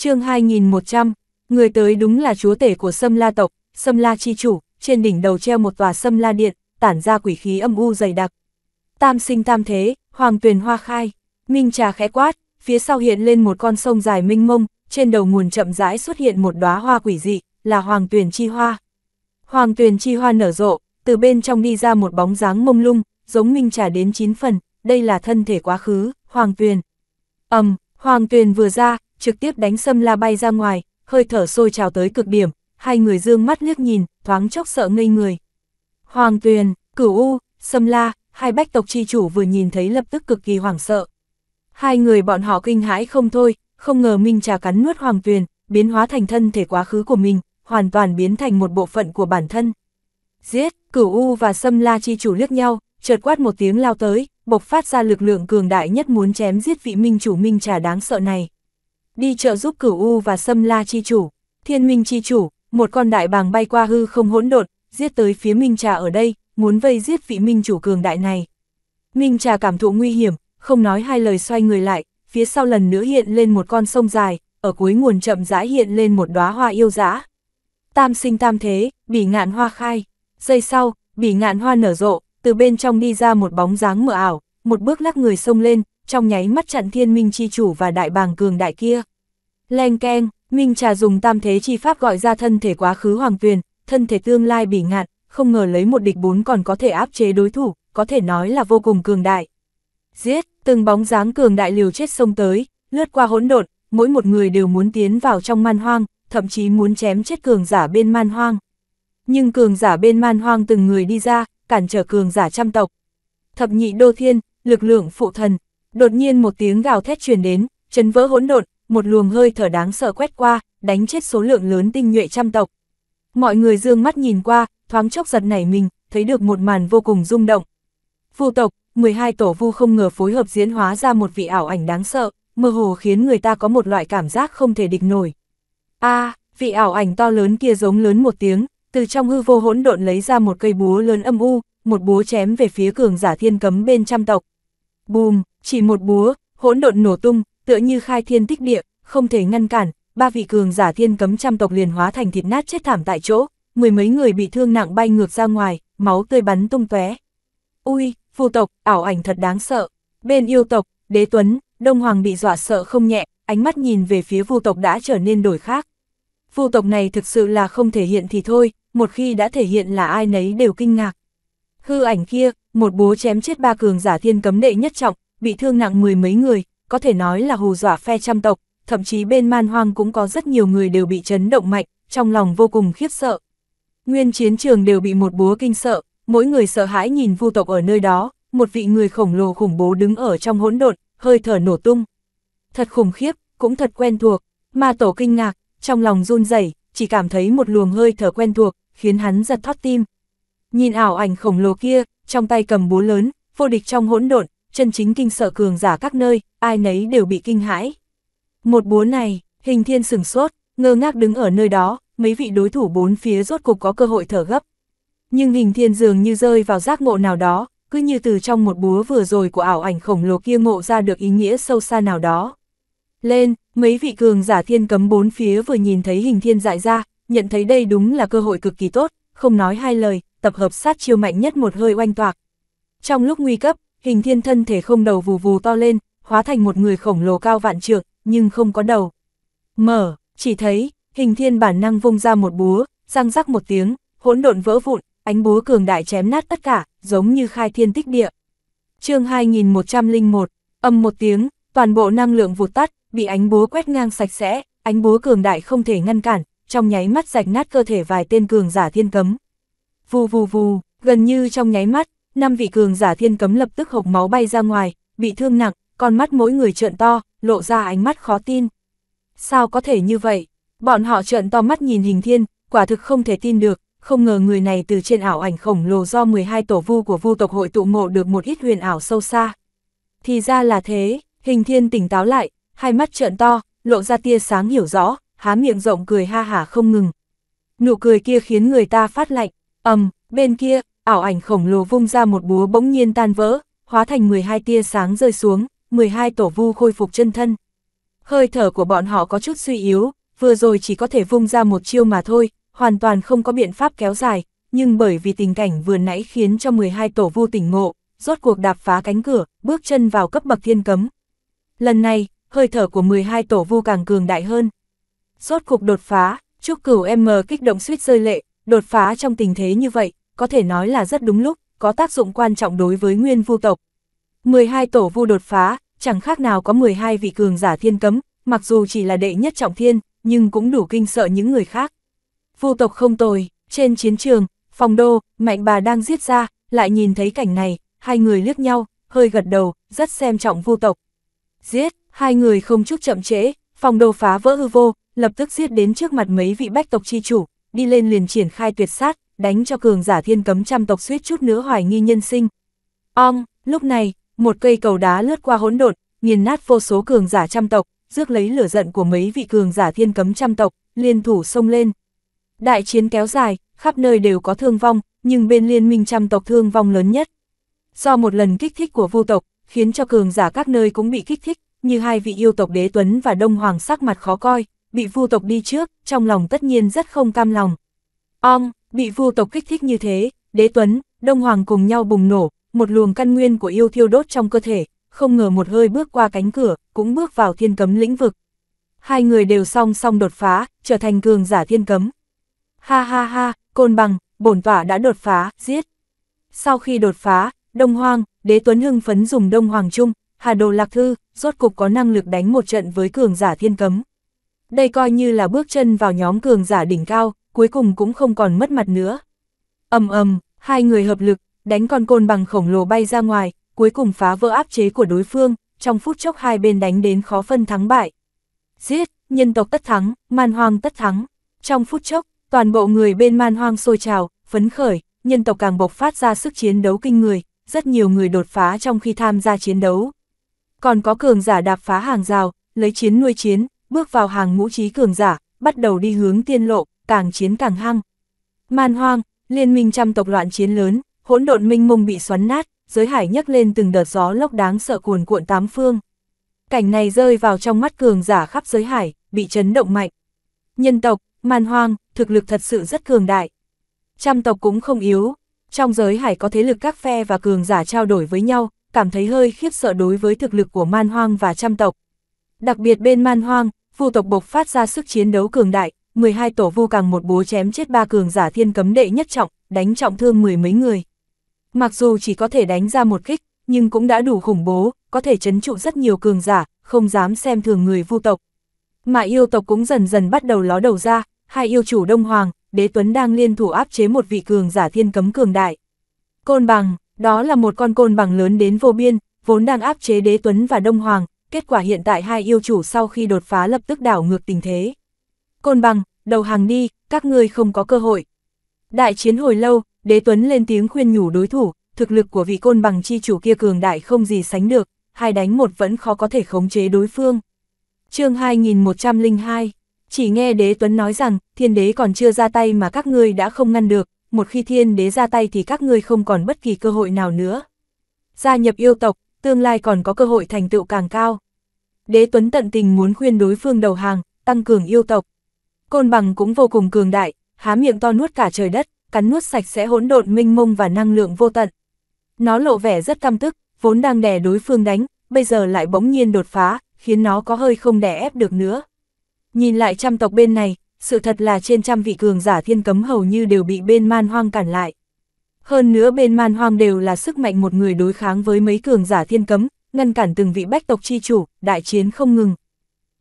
chương 2100, người tới đúng là chúa tể của Sâm La tộc, Sâm La chi chủ, trên đỉnh đầu treo một tòa Sâm La điện, tản ra quỷ khí âm u dày đặc. Tam sinh tam thế, hoàng tuyền hoa khai, minh trà khẽ quát, phía sau hiện lên một con sông dài mênh mông, trên đầu nguồn chậm rãi xuất hiện một đóa hoa quỷ dị, là hoàng tuyền chi hoa. Hoàng tuyền chi hoa nở rộ, từ bên trong đi ra một bóng dáng mông lung, giống minh trà đến chín phần, đây là thân thể quá khứ, hoàng tuyền. ầm, um, hoàng tuyền vừa ra, trực tiếp đánh sâm la bay ra ngoài, hơi thở sôi trào tới cực điểm, hai người dương mắt liếc nhìn, thoáng chốc sợ ngây người. Hoàng Tuyền, Cửu U, Sâm La, hai bách tộc chi chủ vừa nhìn thấy lập tức cực kỳ hoảng sợ. Hai người bọn họ kinh hãi không thôi, không ngờ Minh Trà cắn nuốt Hoàng Tuyền, biến hóa thành thân thể quá khứ của mình, hoàn toàn biến thành một bộ phận của bản thân. Giết, Cửu U và Sâm La chi chủ liếc nhau, chợt quát một tiếng lao tới, bộc phát ra lực lượng cường đại nhất muốn chém giết vị Minh chủ Minh Trà đáng sợ này đi trợ giúp cửu U và xâm La chi chủ, Thiên Minh chi chủ, một con đại bàng bay qua hư không hỗn độn, giết tới phía Minh Trà ở đây, muốn vây giết vị Minh chủ cường đại này. Minh Trà cảm thụ nguy hiểm, không nói hai lời xoay người lại, phía sau lần nữa hiện lên một con sông dài, ở cuối nguồn chậm rãi hiện lên một đóa hoa yêu dã. Tam sinh tam thế, bỉ ngạn hoa khai. Giây sau, bỉ ngạn hoa nở rộ, từ bên trong đi ra một bóng dáng mờ ảo, một bước lắc người sông lên, trong nháy mắt chặn thiên minh chi chủ và đại bàng cường đại kia. Leng keng, Minh Trà dùng tam thế chi pháp gọi ra thân thể quá khứ hoàng tuyền, thân thể tương lai bỉ ngạn, không ngờ lấy một địch bốn còn có thể áp chế đối thủ, có thể nói là vô cùng cường đại. Giết, từng bóng dáng cường đại liều chết sông tới, lướt qua hỗn độn, mỗi một người đều muốn tiến vào trong man hoang, thậm chí muốn chém chết cường giả bên man hoang. Nhưng cường giả bên man hoang từng người đi ra, cản trở cường giả trăm tộc. Thập nhị đô thiên, lực lượng phụ thần, đột nhiên một tiếng gào thét truyền đến, chấn vỡ hỗn độn, một luồng hơi thở đáng sợ quét qua, đánh chết số lượng lớn tinh nhuệ trăm tộc. Mọi người dương mắt nhìn qua, thoáng chốc giật nảy mình, thấy được một màn vô cùng rung động. Vu tộc, 12 tổ vu không ngờ phối hợp diễn hóa ra một vị ảo ảnh đáng sợ, mơ hồ khiến người ta có một loại cảm giác không thể địch nổi. A, vị ảo ảnh to lớn kia giống lớn một tiếng, từ trong hư vô hỗn độn lấy ra một cây búa lớn âm u, một búa chém về phía cường giả thiên cấm bên trăm tộc. Bùm, chỉ một búa, hỗn độn nổ tung, tựa như khai thiên tích địa, không thể ngăn cản, ba vị cường giả thiên cấm trăm tộc liền hóa thành thịt nát chết thảm tại chỗ, mười mấy người bị thương nặng bay ngược ra ngoài, máu tươi bắn tung tóe. Ui, phù tộc, ảo ảnh thật đáng sợ. Bên yêu tộc, đế tuấn, đông hoàng bị dọa sợ không nhẹ, ánh mắt nhìn về phía vu tộc đã trở nên đổi khác. Vu tộc này thực sự là không thể hiện thì thôi, một khi đã thể hiện là ai nấy đều kinh ngạc. Hư ảnh kia, một bố chém chết ba cường giả thiên cấm đệ nhất trọng, bị thương nặng mười mấy người, có thể nói là hù dọa phe trăm tộc, thậm chí bên man hoang cũng có rất nhiều người đều bị chấn động mạnh, trong lòng vô cùng khiếp sợ. Nguyên chiến trường đều bị một búa kinh sợ, mỗi người sợ hãi nhìn vu tộc ở nơi đó, một vị người khổng lồ khủng bố đứng ở trong hỗn độn, hơi thở nổ tung. Thật khủng khiếp, cũng thật quen thuộc, ma tổ kinh ngạc, trong lòng run rẩy chỉ cảm thấy một luồng hơi thở quen thuộc, khiến hắn giật thót tim. Nhìn ảo ảnh khổng lồ kia, trong tay cầm búa lớn, vô địch trong hỗn độn, chân chính kinh sợ cường giả các nơi, ai nấy đều bị kinh hãi. Một búa này, hình thiên sừng sốt, ngơ ngác đứng ở nơi đó, mấy vị đối thủ bốn phía rốt cục có cơ hội thở gấp. Nhưng hình thiên dường như rơi vào giác ngộ nào đó, cứ như từ trong một búa vừa rồi của ảo ảnh khổng lồ kia ngộ ra được ý nghĩa sâu xa nào đó. Lên, mấy vị cường giả thiên cấm bốn phía vừa nhìn thấy hình thiên dại ra, nhận thấy đây đúng là cơ hội cực kỳ tốt, không nói hai lời, tập hợp sát chiêu mạnh nhất một hơi oanh toạc. Trong lúc nguy cấp, hình thiên thân thể không đầu vù vù to lên, hóa thành một người khổng lồ cao vạn trượng, nhưng không có đầu. Mở, chỉ thấy, hình thiên bản năng vung ra một búa, răng rắc một tiếng, hỗn độn vỡ vụn, ánh búa cường đại chém nát tất cả, giống như khai thiên tích địa. chương 2101, âm một tiếng, toàn bộ năng lượng vụt tắt, bị ánh búa quét ngang sạch sẽ, ánh búa cường đại không thể ngăn cản, trong nháy mắt rạch nát cơ thể vài tên cường giả thiên cấm. Vù vù vù, gần như trong nháy mắt, năm vị cường giả thiên cấm lập tức hộc máu bay ra ngoài, bị thương nặng, con mắt mỗi người trợn to, lộ ra ánh mắt khó tin. Sao có thể như vậy? Bọn họ trợn to mắt nhìn hình thiên, quả thực không thể tin được, không ngờ người này từ trên ảo ảnh khổng lồ do 12 tổ vu của vu tộc hội tụ ngộ được một ít huyền ảo sâu xa. Thì ra là thế, hình thiên tỉnh táo lại, hai mắt trợn to, lộ ra tia sáng hiểu rõ, há miệng rộng cười ha hả không ngừng. Nụ cười kia khiến người ta phát lạnh, ầm, bên kia, ảo ảnh khổng lồ vung ra một búa bỗng nhiên tan vỡ, hóa thành 12 tia sáng rơi xuống, 12 tổ vu khôi phục chân thân. Hơi thở của bọn họ có chút suy yếu, vừa rồi chỉ có thể vung ra một chiêu mà thôi, hoàn toàn không có biện pháp kéo dài, nhưng bởi vì tình cảnh vừa nãy khiến cho 12 tổ vu tỉnh ngộ, rốt cuộc đạp phá cánh cửa, bước chân vào cấp bậc thiên cấm. Lần này, hơi thở của 12 tổ vu càng cường đại hơn. Rốt cuộc đột phá, Trúc Cửu M kích động suýt rơi lệ, đột phá trong tình thế như vậy, có thể nói là rất đúng lúc, có tác dụng quan trọng đối với nguyên vu tộc. 12 tổ vu đột phá, chẳng khác nào có 12 vị cường giả thiên cấm, mặc dù chỉ là đệ nhất trọng thiên, nhưng cũng đủ kinh sợ những người khác. Vu tộc không tồi, trên chiến trường, phòng đô, mạnh bà đang giết ra, lại nhìn thấy cảnh này, hai người liếc nhau, hơi gật đầu, rất xem trọng vu tộc. Giết, hai người không chút chậm trễ, phòng đô phá vỡ hư vô, lập tức giết đến trước mặt mấy vị bách tộc chi chủ, đi lên liền triển khai tuyệt sát, đánh cho cường giả thiên cấm trăm tộc suýt chút nữa hoài nghi nhân sinh. Ong, lúc này, một cây cầu đá lướt qua hỗn độn, nghiền nát vô số cường giả trăm tộc, rước lấy lửa giận của mấy vị cường giả thiên cấm trăm tộc, liên thủ xông lên. Đại chiến kéo dài, khắp nơi đều có thương vong, nhưng bên liên minh trăm tộc thương vong lớn nhất. Do một lần kích thích của vu tộc, khiến cho cường giả các nơi cũng bị kích thích, như hai vị yêu tộc đế tuấn và đông hoàng sắc mặt khó coi, bị vu tộc đi trước, trong lòng tất nhiên rất không cam lòng. Ong, Bị vu tộc kích thích như thế, đế tuấn, đông hoàng cùng nhau bùng nổ, một luồng căn nguyên của yêu thiêu đốt trong cơ thể, không ngờ một hơi bước qua cánh cửa, cũng bước vào thiên cấm lĩnh vực. Hai người đều song song đột phá, trở thành cường giả thiên cấm. Ha ha ha, côn bằng, bổn tỏa đã đột phá, giết. Sau khi đột phá, Đông Hoàng, Đế Tuấn Hưng phấn dùng Đông Hoàng Trung, Hà Đồ Lạc Thư, rốt cục có năng lực đánh một trận với cường giả thiên cấm. Đây coi như là bước chân vào nhóm cường giả đỉnh cao, cuối cùng cũng không còn mất mặt nữa. ầm ầm, hai người hợp lực, đánh con côn bằng khổng lồ bay ra ngoài, cuối cùng phá vỡ áp chế của đối phương, trong phút chốc hai bên đánh đến khó phân thắng bại. Giết, nhân tộc tất thắng, man hoang tất thắng. Trong phút chốc, toàn bộ người bên man hoang sôi trào, phấn khởi, nhân tộc càng bộc phát ra sức chiến đấu kinh người, rất nhiều người đột phá trong khi tham gia chiến đấu. Còn có cường giả đạp phá hàng rào, lấy chiến nuôi chiến, bước vào hàng ngũ trí cường giả, bắt đầu đi hướng tiên lộ, càng chiến càng hăng. Man hoang, liên minh trăm tộc loạn chiến lớn, hỗn độn minh mông bị xoắn nát, giới hải nhấc lên từng đợt gió lốc đáng sợ cuồn cuộn tám phương. Cảnh này rơi vào trong mắt cường giả khắp giới hải, bị chấn động mạnh. Nhân tộc, man hoang, thực lực thật sự rất cường đại. Trăm tộc cũng không yếu, trong giới hải có thế lực các phe và cường giả trao đổi với nhau, cảm thấy hơi khiếp sợ đối với thực lực của man hoang và trăm tộc. Đặc biệt bên man hoang, vu tộc bộc phát ra sức chiến đấu cường đại, 12 tổ vô càng một bố chém chết ba cường giả thiên cấm đệ nhất trọng, đánh trọng thương mười mấy người. Mặc dù chỉ có thể đánh ra một kích, nhưng cũng đã đủ khủng bố, có thể chấn trụ rất nhiều cường giả, không dám xem thường người vu tộc. Mà yêu tộc cũng dần dần bắt đầu ló đầu ra, hai yêu chủ Đông Hoàng, Đế Tuấn đang liên thủ áp chế một vị cường giả thiên cấm cường đại. Côn bằng, đó là một con côn bằng lớn đến vô biên, vốn đang áp chế Đế Tuấn và Đông Hoàng, kết quả hiện tại hai yêu chủ sau khi đột phá lập tức đảo ngược tình thế côn bằng, đầu hàng đi, các ngươi không có cơ hội. Đại chiến hồi lâu, đế tuấn lên tiếng khuyên nhủ đối thủ, thực lực của vị côn bằng chi chủ kia cường đại không gì sánh được, hai đánh một vẫn khó có thể khống chế đối phương. chương 2102, chỉ nghe đế tuấn nói rằng, thiên đế còn chưa ra tay mà các ngươi đã không ngăn được, một khi thiên đế ra tay thì các ngươi không còn bất kỳ cơ hội nào nữa. Gia nhập yêu tộc, tương lai còn có cơ hội thành tựu càng cao. Đế tuấn tận tình muốn khuyên đối phương đầu hàng, tăng cường yêu tộc, Côn bằng cũng vô cùng cường đại, há miệng to nuốt cả trời đất, cắn nuốt sạch sẽ hỗn độn minh mông và năng lượng vô tận. Nó lộ vẻ rất căm tức, vốn đang đè đối phương đánh, bây giờ lại bỗng nhiên đột phá, khiến nó có hơi không đè ép được nữa. Nhìn lại trăm tộc bên này, sự thật là trên trăm vị cường giả thiên cấm hầu như đều bị bên man hoang cản lại. Hơn nữa bên man hoang đều là sức mạnh một người đối kháng với mấy cường giả thiên cấm, ngăn cản từng vị bách tộc chi chủ, đại chiến không ngừng.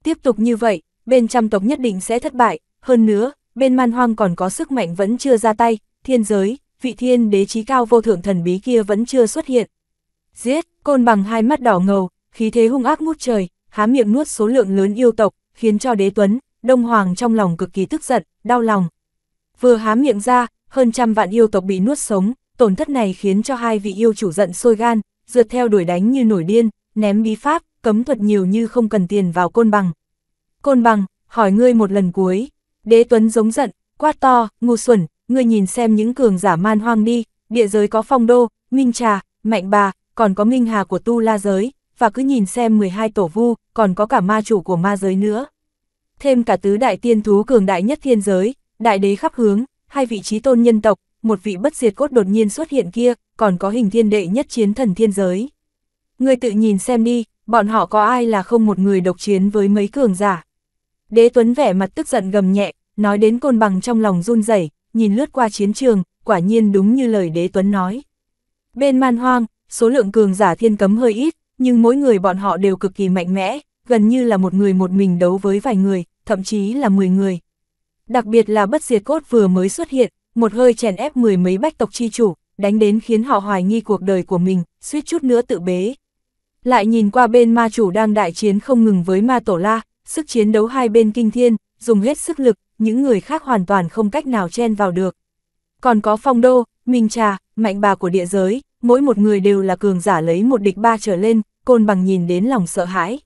Tiếp tục như vậy, bên trăm tộc nhất định sẽ thất bại, hơn nữa, bên man hoang còn có sức mạnh vẫn chưa ra tay, thiên giới, vị thiên đế trí cao vô thượng thần bí kia vẫn chưa xuất hiện. Giết, côn bằng hai mắt đỏ ngầu, khí thế hung ác ngút trời, há miệng nuốt số lượng lớn yêu tộc, khiến cho đế tuấn, đông hoàng trong lòng cực kỳ tức giận, đau lòng. Vừa há miệng ra, hơn trăm vạn yêu tộc bị nuốt sống, tổn thất này khiến cho hai vị yêu chủ giận sôi gan, rượt theo đuổi đánh như nổi điên, ném bí pháp, cấm thuật nhiều như không cần tiền vào côn bằng, Côn bằng, hỏi ngươi một lần cuối. Đế Tuấn giống giận, quát to, ngu xuẩn, ngươi nhìn xem những cường giả man hoang đi, địa giới có phong đô, minh trà, mạnh bà, còn có minh hà của tu la giới, và cứ nhìn xem 12 tổ vu, còn có cả ma chủ của ma giới nữa. Thêm cả tứ đại tiên thú cường đại nhất thiên giới, đại đế khắp hướng, hai vị trí tôn nhân tộc, một vị bất diệt cốt đột nhiên xuất hiện kia, còn có hình thiên đệ nhất chiến thần thiên giới. Ngươi tự nhìn xem đi, bọn họ có ai là không một người độc chiến với mấy cường giả. Đế Tuấn vẻ mặt tức giận gầm nhẹ, nói đến côn bằng trong lòng run rẩy, nhìn lướt qua chiến trường, quả nhiên đúng như lời Đế Tuấn nói. Bên man hoang, số lượng cường giả thiên cấm hơi ít, nhưng mỗi người bọn họ đều cực kỳ mạnh mẽ, gần như là một người một mình đấu với vài người, thậm chí là 10 người. Đặc biệt là bất diệt cốt vừa mới xuất hiện, một hơi chèn ép mười mấy bách tộc chi chủ, đánh đến khiến họ hoài nghi cuộc đời của mình, suýt chút nữa tự bế. Lại nhìn qua bên ma chủ đang đại chiến không ngừng với ma tổ la, Sức chiến đấu hai bên kinh thiên, dùng hết sức lực, những người khác hoàn toàn không cách nào chen vào được. Còn có phong đô, minh trà, mạnh bà của địa giới, mỗi một người đều là cường giả lấy một địch ba trở lên, côn bằng nhìn đến lòng sợ hãi.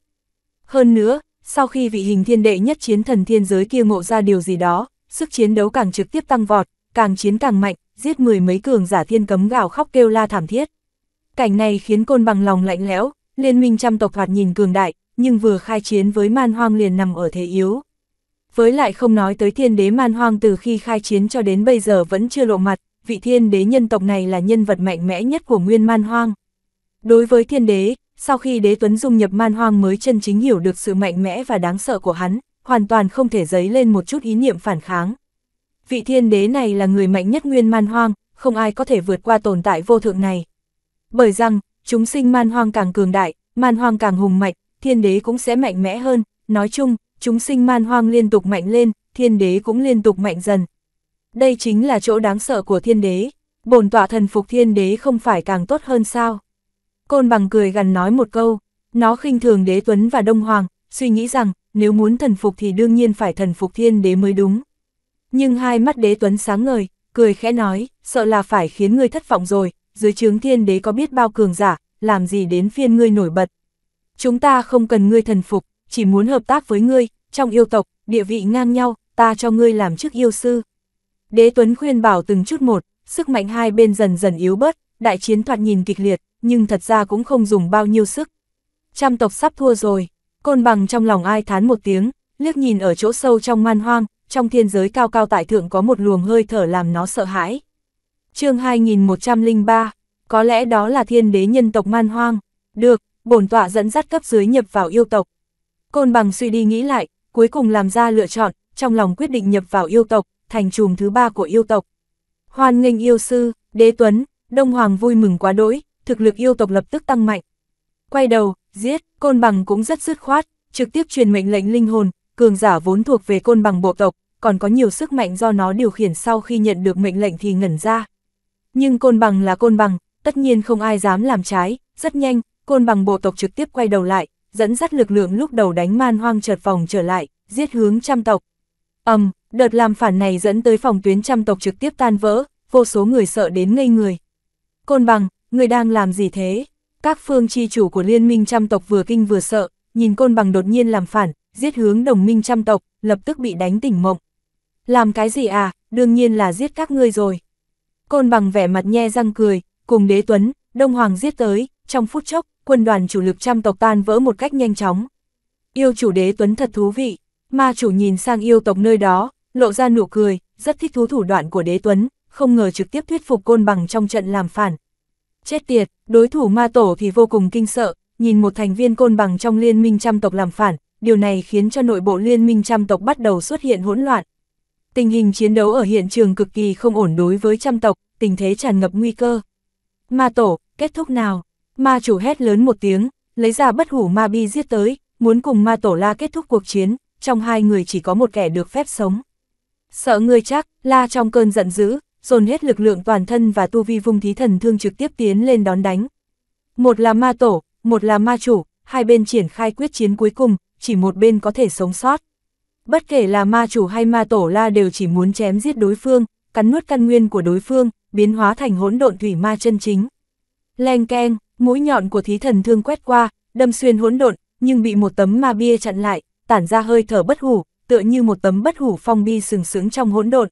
Hơn nữa, sau khi vị hình thiên đệ nhất chiến thần thiên giới kia ngộ ra điều gì đó, sức chiến đấu càng trực tiếp tăng vọt, càng chiến càng mạnh, giết mười mấy cường giả thiên cấm gào khóc kêu la thảm thiết. Cảnh này khiến côn bằng lòng lạnh lẽo, liên minh trăm tộc hoạt nhìn cường đại, nhưng vừa khai chiến với man hoang liền nằm ở thế yếu. Với lại không nói tới thiên đế man hoang từ khi khai chiến cho đến bây giờ vẫn chưa lộ mặt, vị thiên đế nhân tộc này là nhân vật mạnh mẽ nhất của nguyên man hoang. Đối với thiên đế, sau khi đế tuấn dung nhập man hoang mới chân chính hiểu được sự mạnh mẽ và đáng sợ của hắn, hoàn toàn không thể dấy lên một chút ý niệm phản kháng. Vị thiên đế này là người mạnh nhất nguyên man hoang, không ai có thể vượt qua tồn tại vô thượng này. Bởi rằng, chúng sinh man hoang càng cường đại, man hoang càng hùng mạnh, thiên đế cũng sẽ mạnh mẽ hơn, nói chung, chúng sinh man hoang liên tục mạnh lên, thiên đế cũng liên tục mạnh dần. Đây chính là chỗ đáng sợ của thiên đế, bổn tọa thần phục thiên đế không phải càng tốt hơn sao. Côn bằng cười gần nói một câu, nó khinh thường đế tuấn và đông hoàng, suy nghĩ rằng, nếu muốn thần phục thì đương nhiên phải thần phục thiên đế mới đúng. Nhưng hai mắt đế tuấn sáng ngời, cười khẽ nói, sợ là phải khiến ngươi thất vọng rồi, dưới chướng thiên đế có biết bao cường giả, làm gì đến phiên ngươi nổi bật chúng ta không cần ngươi thần phục, chỉ muốn hợp tác với ngươi, trong yêu tộc, địa vị ngang nhau, ta cho ngươi làm chức yêu sư. Đế Tuấn khuyên bảo từng chút một, sức mạnh hai bên dần dần yếu bớt, đại chiến thoạt nhìn kịch liệt, nhưng thật ra cũng không dùng bao nhiêu sức. Trăm tộc sắp thua rồi, côn bằng trong lòng ai thán một tiếng, liếc nhìn ở chỗ sâu trong man hoang, trong thiên giới cao cao tại thượng có một luồng hơi thở làm nó sợ hãi. chương 2103, có lẽ đó là thiên đế nhân tộc man hoang. Được, bổn tọa dẫn dắt cấp dưới nhập vào yêu tộc. Côn bằng suy đi nghĩ lại, cuối cùng làm ra lựa chọn, trong lòng quyết định nhập vào yêu tộc, thành chùm thứ ba của yêu tộc. Hoan nghênh yêu sư, đế tuấn, Đông Hoàng vui mừng quá đỗi, thực lực yêu tộc lập tức tăng mạnh. Quay đầu, giết, côn bằng cũng rất dứt khoát, trực tiếp truyền mệnh lệnh linh hồn, cường giả vốn thuộc về côn bằng bộ tộc, còn có nhiều sức mạnh do nó điều khiển sau khi nhận được mệnh lệnh thì ngẩn ra. Nhưng côn bằng là côn bằng, tất nhiên không ai dám làm trái, rất nhanh, côn bằng bộ tộc trực tiếp quay đầu lại, dẫn dắt lực lượng lúc đầu đánh man hoang chợt vòng trở lại, giết hướng trăm tộc. ầm, um, đợt làm phản này dẫn tới phòng tuyến trăm tộc trực tiếp tan vỡ, vô số người sợ đến ngây người. Côn bằng, người đang làm gì thế? Các phương chi chủ của liên minh trăm tộc vừa kinh vừa sợ, nhìn côn bằng đột nhiên làm phản, giết hướng đồng minh trăm tộc, lập tức bị đánh tỉnh mộng. Làm cái gì à, đương nhiên là giết các ngươi rồi. Côn bằng vẻ mặt nhe răng cười, cùng đế tuấn, đông hoàng giết tới, trong phút chốc, quân đoàn chủ lực trăm tộc tan vỡ một cách nhanh chóng. Yêu chủ đế tuấn thật thú vị, ma chủ nhìn sang yêu tộc nơi đó, lộ ra nụ cười, rất thích thú thủ đoạn của đế tuấn, không ngờ trực tiếp thuyết phục côn bằng trong trận làm phản. Chết tiệt, đối thủ ma tổ thì vô cùng kinh sợ, nhìn một thành viên côn bằng trong liên minh trăm tộc làm phản, điều này khiến cho nội bộ liên minh trăm tộc bắt đầu xuất hiện hỗn loạn. Tình hình chiến đấu ở hiện trường cực kỳ không ổn đối với trăm tộc, tình thế tràn ngập nguy cơ. Ma tổ, kết thúc nào? Ma chủ hét lớn một tiếng, lấy ra bất hủ ma bi giết tới, muốn cùng ma tổ la kết thúc cuộc chiến, trong hai người chỉ có một kẻ được phép sống. Sợ người chắc, la trong cơn giận dữ, dồn hết lực lượng toàn thân và tu vi vung thí thần thương trực tiếp tiến lên đón đánh. Một là ma tổ, một là ma chủ, hai bên triển khai quyết chiến cuối cùng, chỉ một bên có thể sống sót. Bất kể là ma chủ hay ma tổ la đều chỉ muốn chém giết đối phương, cắn nuốt căn nguyên của đối phương, biến hóa thành hỗn độn thủy ma chân chính. Leng keng, mũi nhọn của thí thần thương quét qua, đâm xuyên hỗn độn, nhưng bị một tấm ma bia chặn lại, tản ra hơi thở bất hủ, tựa như một tấm bất hủ phong bi sừng sững trong hỗn độn.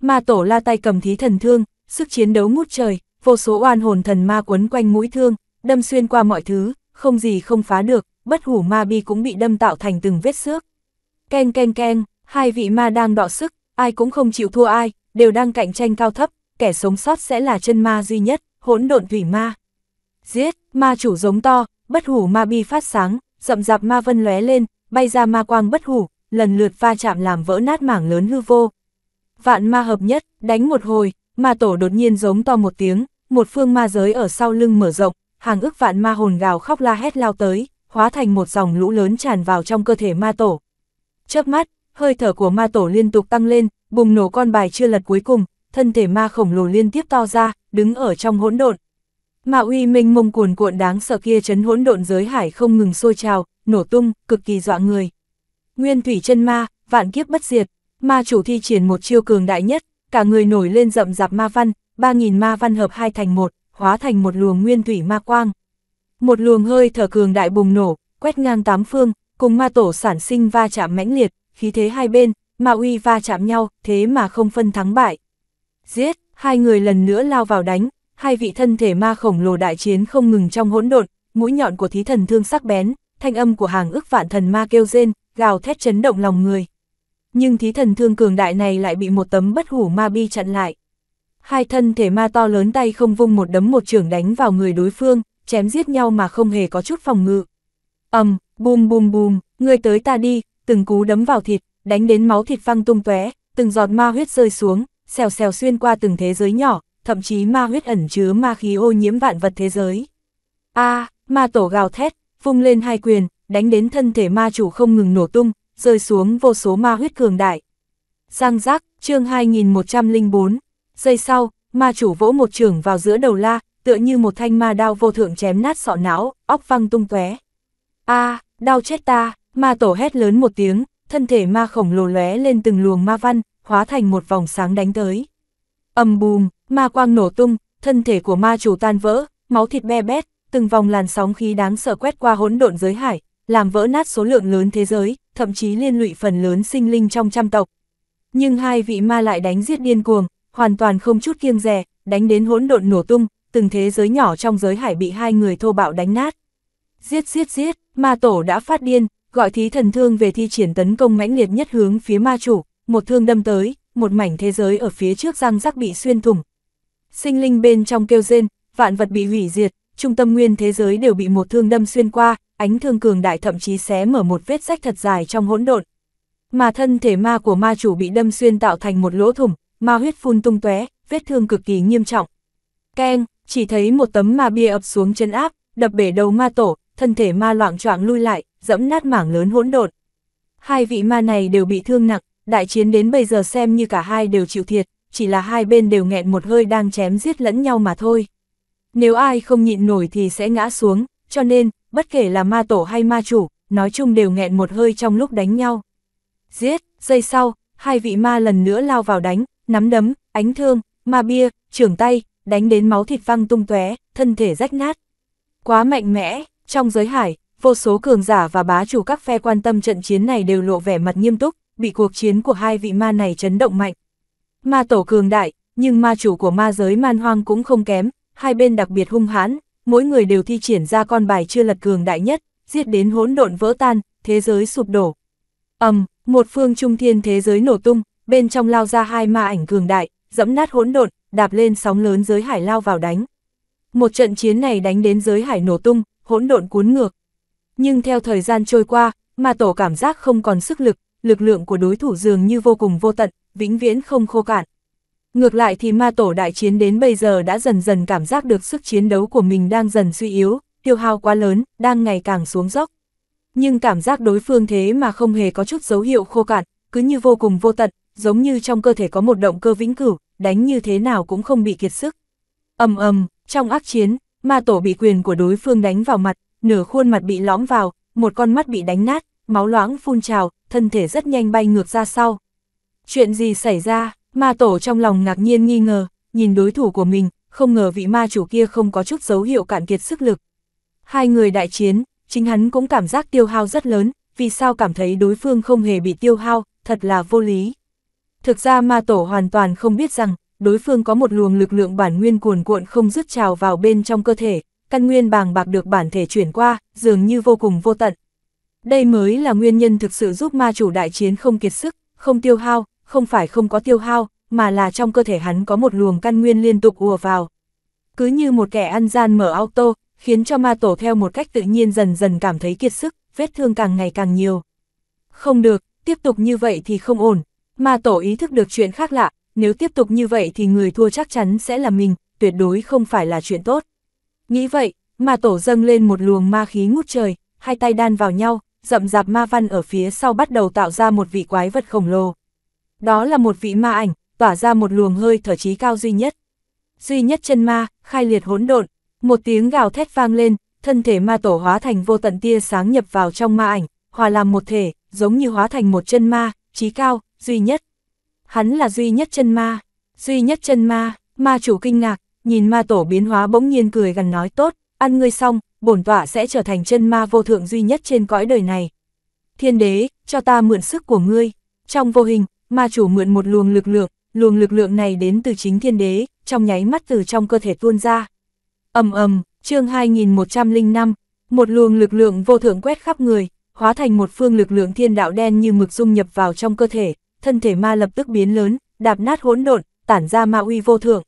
Ma tổ la tay cầm thí thần thương, sức chiến đấu ngút trời, vô số oan hồn thần ma quấn quanh mũi thương, đâm xuyên qua mọi thứ, không gì không phá được, bất hủ ma bi cũng bị đâm tạo thành từng vết xước. Ken ken ken, hai vị ma đang đọ sức, ai cũng không chịu thua ai, đều đang cạnh tranh cao thấp, kẻ sống sót sẽ là chân ma duy nhất, hỗn độn thủy ma giết, ma chủ giống to, bất hủ ma bi phát sáng, rậm rạp ma vân lóe lên, bay ra ma quang bất hủ, lần lượt va chạm làm vỡ nát mảng lớn hư vô. Vạn ma hợp nhất, đánh một hồi, ma tổ đột nhiên giống to một tiếng, một phương ma giới ở sau lưng mở rộng, hàng ức vạn ma hồn gào khóc la hét lao tới, hóa thành một dòng lũ lớn tràn vào trong cơ thể ma tổ. Chớp mắt, hơi thở của ma tổ liên tục tăng lên, bùng nổ con bài chưa lật cuối cùng, thân thể ma khổng lồ liên tiếp to ra, đứng ở trong hỗn độn, mà uy minh mông cuồn cuộn đáng sợ kia chấn hỗn độn giới hải không ngừng sôi trào, nổ tung, cực kỳ dọa người. Nguyên thủy chân ma, vạn kiếp bất diệt, ma chủ thi triển một chiêu cường đại nhất, cả người nổi lên rậm rạp ma văn, 3.000 ma văn hợp hai thành một, hóa thành một luồng nguyên thủy ma quang. Một luồng hơi thở cường đại bùng nổ, quét ngang tám phương, cùng ma tổ sản sinh va chạm mãnh liệt, khí thế hai bên, ma uy va chạm nhau, thế mà không phân thắng bại. Giết, hai người lần nữa lao vào đánh, hai vị thân thể ma khổng lồ đại chiến không ngừng trong hỗn độn, mũi nhọn của thí thần thương sắc bén, thanh âm của hàng ức vạn thần ma kêu rên, gào thét chấn động lòng người. Nhưng thí thần thương cường đại này lại bị một tấm bất hủ ma bi chặn lại. Hai thân thể ma to lớn tay không vung một đấm một trường đánh vào người đối phương, chém giết nhau mà không hề có chút phòng ngự. ầm, um, bùm bùm bùm, người tới ta đi, từng cú đấm vào thịt, đánh đến máu thịt văng tung tóe, từng giọt ma huyết rơi xuống, xèo xèo xuyên qua từng thế giới nhỏ, thậm chí ma huyết ẩn chứa ma khí ô nhiễm vạn vật thế giới. A, ma tổ gào thét, vung lên hai quyền, đánh đến thân thể ma chủ không ngừng nổ tung, rơi xuống vô số ma huyết cường đại. Giang giác, chương 2104, giây sau, ma chủ vỗ một trường vào giữa đầu la, tựa như một thanh ma đao vô thượng chém nát sọ não, óc văng tung tóe. A, đau chết ta, ma tổ hét lớn một tiếng, thân thể ma khổng lồ lóe lên từng luồng ma văn, hóa thành một vòng sáng đánh tới. Âm bùm, ma quang nổ tung, thân thể của ma chủ tan vỡ, máu thịt be bét, từng vòng làn sóng khí đáng sợ quét qua hỗn độn giới hải, làm vỡ nát số lượng lớn thế giới, thậm chí liên lụy phần lớn sinh linh trong trăm tộc. Nhưng hai vị ma lại đánh giết điên cuồng, hoàn toàn không chút kiêng dè, đánh đến hỗn độn nổ tung, từng thế giới nhỏ trong giới hải bị hai người thô bạo đánh nát. Giết giết giết, ma tổ đã phát điên, gọi thí thần thương về thi triển tấn công mãnh liệt nhất hướng phía ma chủ, một thương đâm tới, một mảnh thế giới ở phía trước răng rắc bị xuyên thủng. Sinh linh bên trong kêu rên, vạn vật bị hủy diệt, trung tâm nguyên thế giới đều bị một thương đâm xuyên qua, ánh thương cường đại thậm chí xé mở một vết rách thật dài trong hỗn độn. Mà thân thể ma của ma chủ bị đâm xuyên tạo thành một lỗ thủng, ma huyết phun tung tóe, vết thương cực kỳ nghiêm trọng. Keng, chỉ thấy một tấm ma bia ập xuống chân áp, đập bể đầu ma tổ, thân thể ma loạn choạng lui lại, dẫm nát mảng lớn hỗn độn. Hai vị ma này đều bị thương nặng, đại chiến đến bây giờ xem như cả hai đều chịu thiệt, chỉ là hai bên đều nghẹn một hơi đang chém giết lẫn nhau mà thôi. Nếu ai không nhịn nổi thì sẽ ngã xuống, cho nên, bất kể là ma tổ hay ma chủ, nói chung đều nghẹn một hơi trong lúc đánh nhau. Giết, giây sau, hai vị ma lần nữa lao vào đánh, nắm đấm, ánh thương, ma bia, trưởng tay, đánh đến máu thịt văng tung tóe, thân thể rách nát. Quá mạnh mẽ, trong giới hải, vô số cường giả và bá chủ các phe quan tâm trận chiến này đều lộ vẻ mặt nghiêm túc, bị cuộc chiến của hai vị ma này chấn động mạnh. Ma tổ cường đại, nhưng ma chủ của ma giới man hoang cũng không kém, hai bên đặc biệt hung hãn, mỗi người đều thi triển ra con bài chưa lật cường đại nhất, giết đến hỗn độn vỡ tan, thế giới sụp đổ. ầm, um, một phương trung thiên thế giới nổ tung, bên trong lao ra hai ma ảnh cường đại, dẫm nát hỗn độn, đạp lên sóng lớn giới hải lao vào đánh. Một trận chiến này đánh đến giới hải nổ tung, hỗn độn cuốn ngược. Nhưng theo thời gian trôi qua, ma tổ cảm giác không còn sức lực, lực lượng của đối thủ dường như vô cùng vô tận, vĩnh viễn không khô cạn. Ngược lại thì ma tổ đại chiến đến bây giờ đã dần dần cảm giác được sức chiến đấu của mình đang dần suy yếu, tiêu hao quá lớn, đang ngày càng xuống dốc. Nhưng cảm giác đối phương thế mà không hề có chút dấu hiệu khô cạn, cứ như vô cùng vô tận, giống như trong cơ thể có một động cơ vĩnh cửu, đánh như thế nào cũng không bị kiệt sức. ầm ầm, trong ác chiến, ma tổ bị quyền của đối phương đánh vào mặt, nửa khuôn mặt bị lõm vào, một con mắt bị đánh nát, máu loãng phun trào, thân thể rất nhanh bay ngược ra sau. Chuyện gì xảy ra, ma tổ trong lòng ngạc nhiên nghi ngờ, nhìn đối thủ của mình, không ngờ vị ma chủ kia không có chút dấu hiệu cạn kiệt sức lực. Hai người đại chiến, chính hắn cũng cảm giác tiêu hao rất lớn, vì sao cảm thấy đối phương không hề bị tiêu hao, thật là vô lý. Thực ra ma tổ hoàn toàn không biết rằng, đối phương có một luồng lực lượng bản nguyên cuồn cuộn không dứt trào vào bên trong cơ thể, căn nguyên bàng bạc được bản thể chuyển qua, dường như vô cùng vô tận. Đây mới là nguyên nhân thực sự giúp ma chủ đại chiến không kiệt sức, không tiêu hao, không phải không có tiêu hao, mà là trong cơ thể hắn có một luồng căn nguyên liên tục ùa vào. Cứ như một kẻ ăn gian mở auto, khiến cho ma tổ theo một cách tự nhiên dần dần cảm thấy kiệt sức, vết thương càng ngày càng nhiều. Không được, tiếp tục như vậy thì không ổn. Ma tổ ý thức được chuyện khác lạ, nếu tiếp tục như vậy thì người thua chắc chắn sẽ là mình, tuyệt đối không phải là chuyện tốt. Nghĩ vậy, ma tổ dâng lên một luồng ma khí ngút trời, hai tay đan vào nhau, rậm rạp ma văn ở phía sau bắt đầu tạo ra một vị quái vật khổng lồ. Đó là một vị ma ảnh, tỏa ra một luồng hơi thở trí cao duy nhất. Duy nhất chân ma, khai liệt hỗn độn, một tiếng gào thét vang lên, thân thể ma tổ hóa thành vô tận tia sáng nhập vào trong ma ảnh, hòa làm một thể, giống như hóa thành một chân ma, trí cao, duy nhất. Hắn là duy nhất chân ma, duy nhất chân ma, ma chủ kinh ngạc, nhìn ma tổ biến hóa bỗng nhiên cười gần nói tốt, ăn ngươi xong, bổn tọa sẽ trở thành chân ma vô thượng duy nhất trên cõi đời này. Thiên đế, cho ta mượn sức của ngươi. Trong vô hình, ma chủ mượn một luồng lực lượng, luồng lực lượng này đến từ chính thiên đế, trong nháy mắt từ trong cơ thể tuôn ra. ầm ầm, chương 2105, một luồng lực lượng vô thượng quét khắp người, hóa thành một phương lực lượng thiên đạo đen như mực dung nhập vào trong cơ thể, thân thể ma lập tức biến lớn, đạp nát hỗn độn, tản ra ma uy vô thượng.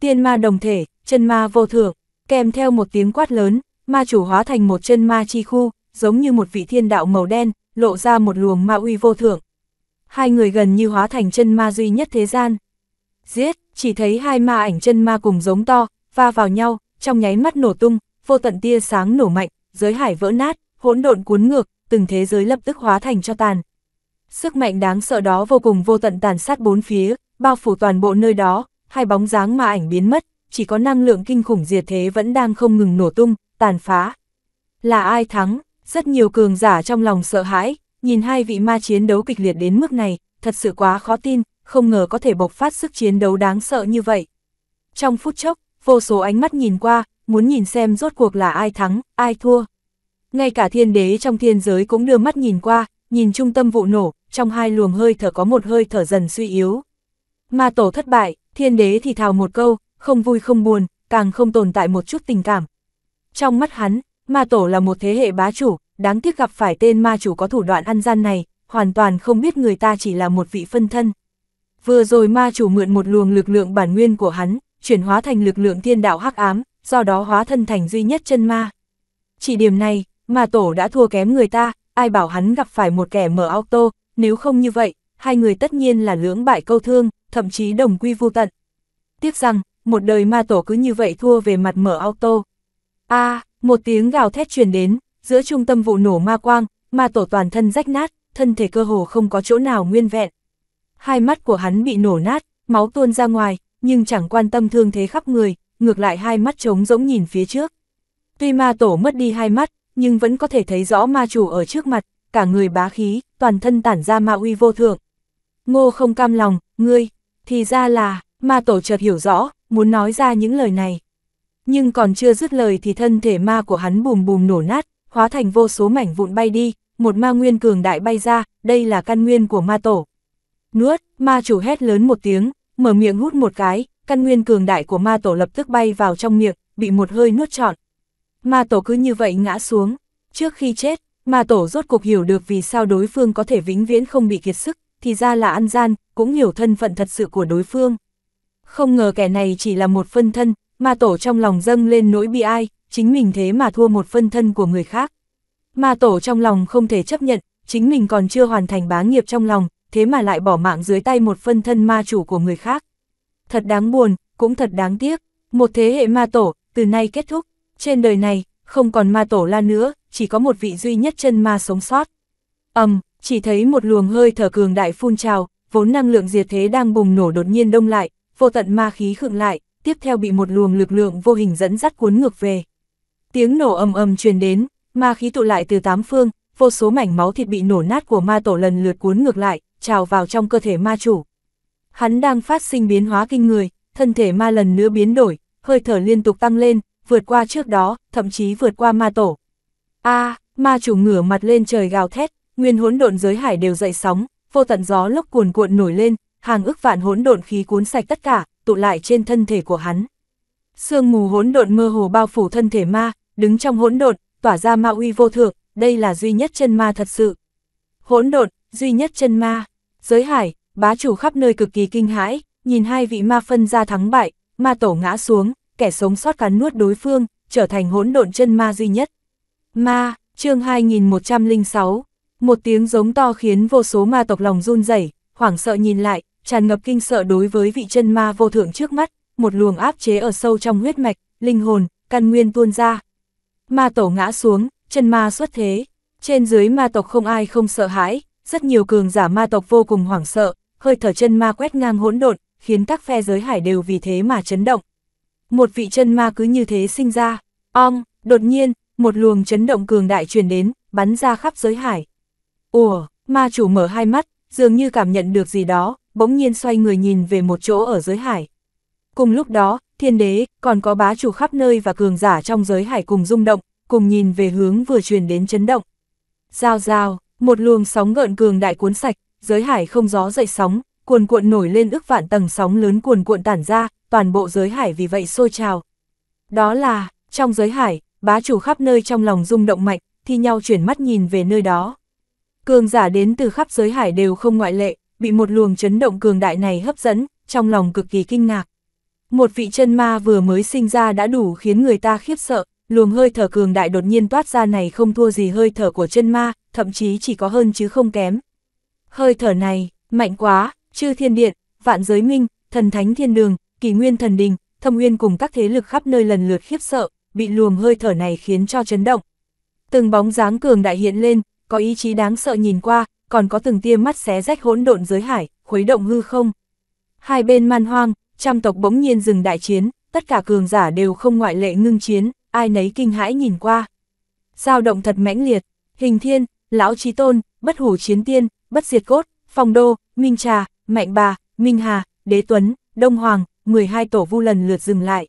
Tiên ma đồng thể, chân ma vô thượng, kèm theo một tiếng quát lớn, ma chủ hóa thành một chân ma chi khu, giống như một vị thiên đạo màu đen, lộ ra một luồng ma uy vô thượng. Hai người gần như hóa thành chân ma duy nhất thế gian. Giết, chỉ thấy hai ma ảnh chân ma cùng giống to, va vào nhau, trong nháy mắt nổ tung, vô tận tia sáng nổ mạnh, giới hải vỡ nát, hỗn độn cuốn ngược, từng thế giới lập tức hóa thành cho tàn. Sức mạnh đáng sợ đó vô cùng vô tận tàn sát bốn phía, bao phủ toàn bộ nơi đó, hai bóng dáng ma ảnh biến mất, chỉ có năng lượng kinh khủng diệt thế vẫn đang không ngừng nổ tung, tàn phá. Là ai thắng, rất nhiều cường giả trong lòng sợ hãi, nhìn hai vị ma chiến đấu kịch liệt đến mức này, thật sự quá khó tin, không ngờ có thể bộc phát sức chiến đấu đáng sợ như vậy. Trong phút chốc, vô số ánh mắt nhìn qua, muốn nhìn xem rốt cuộc là ai thắng, ai thua. Ngay cả thiên đế trong thiên giới cũng đưa mắt nhìn qua, nhìn trung tâm vụ nổ, trong hai luồng hơi thở có một hơi thở dần suy yếu. Ma tổ thất bại, thiên đế thì thào một câu, không vui không buồn, càng không tồn tại một chút tình cảm, trong mắt hắn, ma tổ là một thế hệ bá chủ, đáng tiếc gặp phải tên ma chủ có thủ đoạn ăn gian này, hoàn toàn không biết người ta chỉ là một vị phân thân. Vừa rồi ma chủ mượn một luồng lực lượng bản nguyên của hắn, chuyển hóa thành lực lượng thiên đạo hắc ám, do đó hóa thân thành duy nhất chân ma. Chỉ điểm này, ma tổ đã thua kém người ta, ai bảo hắn gặp phải một kẻ mở auto, nếu không như vậy, hai người tất nhiên là lưỡng bại câu thương, thậm chí đồng quy vô tận. Tiếc rằng, một đời ma tổ cứ như vậy thua về mặt mở auto a à, một tiếng gào thét truyền đến, giữa trung tâm vụ nổ ma quang, ma tổ toàn thân rách nát, thân thể cơ hồ không có chỗ nào nguyên vẹn. Hai mắt của hắn bị nổ nát, máu tuôn ra ngoài, nhưng chẳng quan tâm thương thế khắp người, ngược lại hai mắt trống rỗng nhìn phía trước. Tuy ma tổ mất đi hai mắt, nhưng vẫn có thể thấy rõ ma chủ ở trước mặt, cả người bá khí, toàn thân tản ra ma uy vô thượng. Ngô không cam lòng, ngươi, thì ra là, ma tổ chợt hiểu rõ, muốn nói ra những lời này nhưng còn chưa dứt lời thì thân thể ma của hắn bùm bùm nổ nát, hóa thành vô số mảnh vụn bay đi, một ma nguyên cường đại bay ra, đây là căn nguyên của ma tổ. Nuốt, ma chủ hét lớn một tiếng, mở miệng hút một cái, căn nguyên cường đại của ma tổ lập tức bay vào trong miệng, bị một hơi nuốt trọn. Ma tổ cứ như vậy ngã xuống, trước khi chết, ma tổ rốt cục hiểu được vì sao đối phương có thể vĩnh viễn không bị kiệt sức, thì ra là ăn gian, cũng hiểu thân phận thật sự của đối phương. Không ngờ kẻ này chỉ là một phân thân, ma tổ trong lòng dâng lên nỗi bi ai, chính mình thế mà thua một phân thân của người khác. Ma tổ trong lòng không thể chấp nhận, chính mình còn chưa hoàn thành bá nghiệp trong lòng, thế mà lại bỏ mạng dưới tay một phân thân ma chủ của người khác. Thật đáng buồn, cũng thật đáng tiếc, một thế hệ ma tổ, từ nay kết thúc, trên đời này, không còn ma tổ la nữa, chỉ có một vị duy nhất chân ma sống sót. ầm, um, chỉ thấy một luồng hơi thở cường đại phun trào, vốn năng lượng diệt thế đang bùng nổ đột nhiên đông lại, vô tận ma khí khựng lại, tiếp theo bị một luồng lực lượng vô hình dẫn dắt cuốn ngược về. Tiếng nổ ầm ầm truyền đến, ma khí tụ lại từ tám phương, vô số mảnh máu thịt bị nổ nát của ma tổ lần lượt cuốn ngược lại, trào vào trong cơ thể ma chủ. Hắn đang phát sinh biến hóa kinh người, thân thể ma lần nữa biến đổi, hơi thở liên tục tăng lên, vượt qua trước đó, thậm chí vượt qua ma tổ. A, ma chủ ngửa mặt lên trời gào thét, nguyên hỗn độn giới hải đều dậy sóng, vô tận gió lốc cuồn cuộn nổi lên, hàng ức vạn hỗn độn khí cuốn sạch tất cả, tụ lại trên thân thể của hắn. Sương mù hỗn độn mơ hồ bao phủ thân thể ma, đứng trong hỗn độn, tỏa ra ma uy vô thượng, đây là duy nhất chân ma thật sự. Hỗn độn, duy nhất chân ma, giới hải, bá chủ khắp nơi cực kỳ kinh hãi, nhìn hai vị ma phân ra thắng bại, ma tổ ngã xuống, kẻ sống sót cắn nuốt đối phương, trở thành hỗn độn chân ma duy nhất. Ma, chương 2106, một tiếng giống to khiến vô số ma tộc lòng run rẩy, hoảng sợ nhìn lại, tràn ngập kinh sợ đối với vị chân ma vô thượng trước mắt, một luồng áp chế ở sâu trong huyết mạch, linh hồn, căn nguyên tuôn ra. Ma tổ ngã xuống, chân ma xuất thế, trên dưới ma tộc không ai không sợ hãi, rất nhiều cường giả ma tộc vô cùng hoảng sợ, hơi thở chân ma quét ngang hỗn độn, khiến các phe giới hải đều vì thế mà chấn động. Một vị chân ma cứ như thế sinh ra, ong, đột nhiên, một luồng chấn động cường đại truyền đến, bắn ra khắp giới hải. Ủa, ma chủ mở hai mắt, dường như cảm nhận được gì đó, bỗng nhiên xoay người nhìn về một chỗ ở giới hải. Cùng lúc đó, thiên đế, còn có bá chủ khắp nơi và cường giả trong giới hải cùng rung động, cùng nhìn về hướng vừa truyền đến chấn động. Giao giao, một luồng sóng gợn cường đại cuốn sạch, giới hải không gió dậy sóng, cuồn cuộn nổi lên ức vạn tầng sóng lớn cuồn cuộn tản ra, toàn bộ giới hải vì vậy sôi trào. Đó là, trong giới hải, bá chủ khắp nơi trong lòng rung động mạnh, thi nhau chuyển mắt nhìn về nơi đó. Cường giả đến từ khắp giới hải đều không ngoại lệ, bị một luồng chấn động cường đại này hấp dẫn, trong lòng cực kỳ kinh ngạc. Một vị chân ma vừa mới sinh ra đã đủ khiến người ta khiếp sợ, luồng hơi thở cường đại đột nhiên toát ra này không thua gì hơi thở của chân ma, thậm chí chỉ có hơn chứ không kém. Hơi thở này, mạnh quá, chư thiên điện, vạn giới minh, thần thánh thiên đường, kỳ nguyên thần đình, thâm nguyên cùng các thế lực khắp nơi lần lượt khiếp sợ, bị luồng hơi thở này khiến cho chấn động. Từng bóng dáng cường đại hiện lên, có ý chí đáng sợ nhìn qua, còn có từng tia mắt xé rách hỗn độn giới hải, khuấy động hư không. Hai bên man hoang, trăm tộc bỗng nhiên dừng đại chiến, tất cả cường giả đều không ngoại lệ ngưng chiến, ai nấy kinh hãi nhìn qua. Giao động thật mãnh liệt, hình thiên, lão trí tôn, bất hủ chiến tiên, bất diệt cốt, phong đô, minh trà, mạnh bà, minh hà, đế tuấn, đông hoàng, 12 tổ vu lần lượt dừng lại.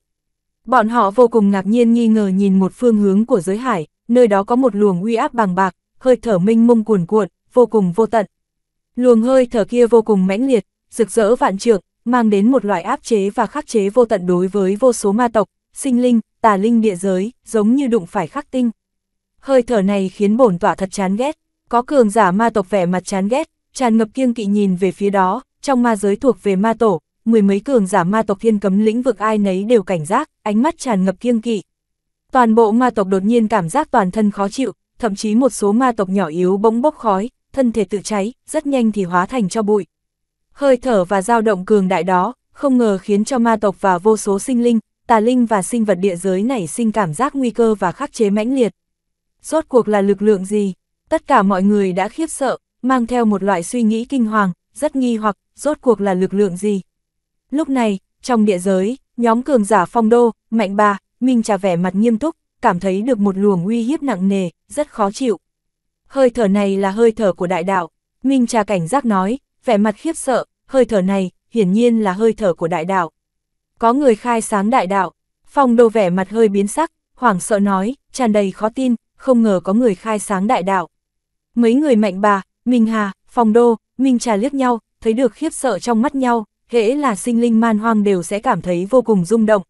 Bọn họ vô cùng ngạc nhiên nghi ngờ nhìn một phương hướng của giới hải, nơi đó có một luồng uy áp bằng bạc, hơi thở minh mông cuồn cuộn, vô cùng vô tận. Luồng hơi thở kia vô cùng mãnh liệt, rực rỡ vạn trượng, mang đến một loại áp chế và khắc chế vô tận đối với vô số ma tộc, sinh linh, tà linh địa giới, giống như đụng phải khắc tinh. Hơi thở này khiến bổn tọa thật chán ghét, có cường giả ma tộc vẻ mặt chán ghét, tràn ngập kiêng kỵ nhìn về phía đó, trong ma giới thuộc về ma tổ, mười mấy cường giả ma tộc thiên cấm lĩnh vực ai nấy đều cảnh giác, ánh mắt tràn ngập kiêng kỵ. Toàn bộ ma tộc đột nhiên cảm giác toàn thân khó chịu, thậm chí một số ma tộc nhỏ yếu bỗng bốc khói, thân thể tự cháy, rất nhanh thì hóa thành cho bụi. Hơi thở và dao động cường đại đó, không ngờ khiến cho ma tộc và vô số sinh linh, tà linh và sinh vật địa giới nảy sinh cảm giác nguy cơ và khắc chế mãnh liệt. Rốt cuộc là lực lượng gì? Tất cả mọi người đã khiếp sợ, mang theo một loại suy nghĩ kinh hoàng, rất nghi hoặc, rốt cuộc là lực lượng gì? Lúc này, trong địa giới, nhóm cường giả phong đô, mạnh bà, Minh trà vẻ mặt nghiêm túc, cảm thấy được một luồng uy hiếp nặng nề, rất khó chịu. Hơi thở này là hơi thở của đại đạo, Minh Trà cảnh giác nói, vẻ mặt khiếp sợ, hơi thở này, hiển nhiên là hơi thở của đại đạo. Có người khai sáng đại đạo, Phong Đô vẻ mặt hơi biến sắc, hoảng sợ nói, tràn đầy khó tin, không ngờ có người khai sáng đại đạo. Mấy người mạnh bà, Minh Hà, Phong Đô, Minh Trà liếc nhau, thấy được khiếp sợ trong mắt nhau, hễ là sinh linh man hoang đều sẽ cảm thấy vô cùng rung động.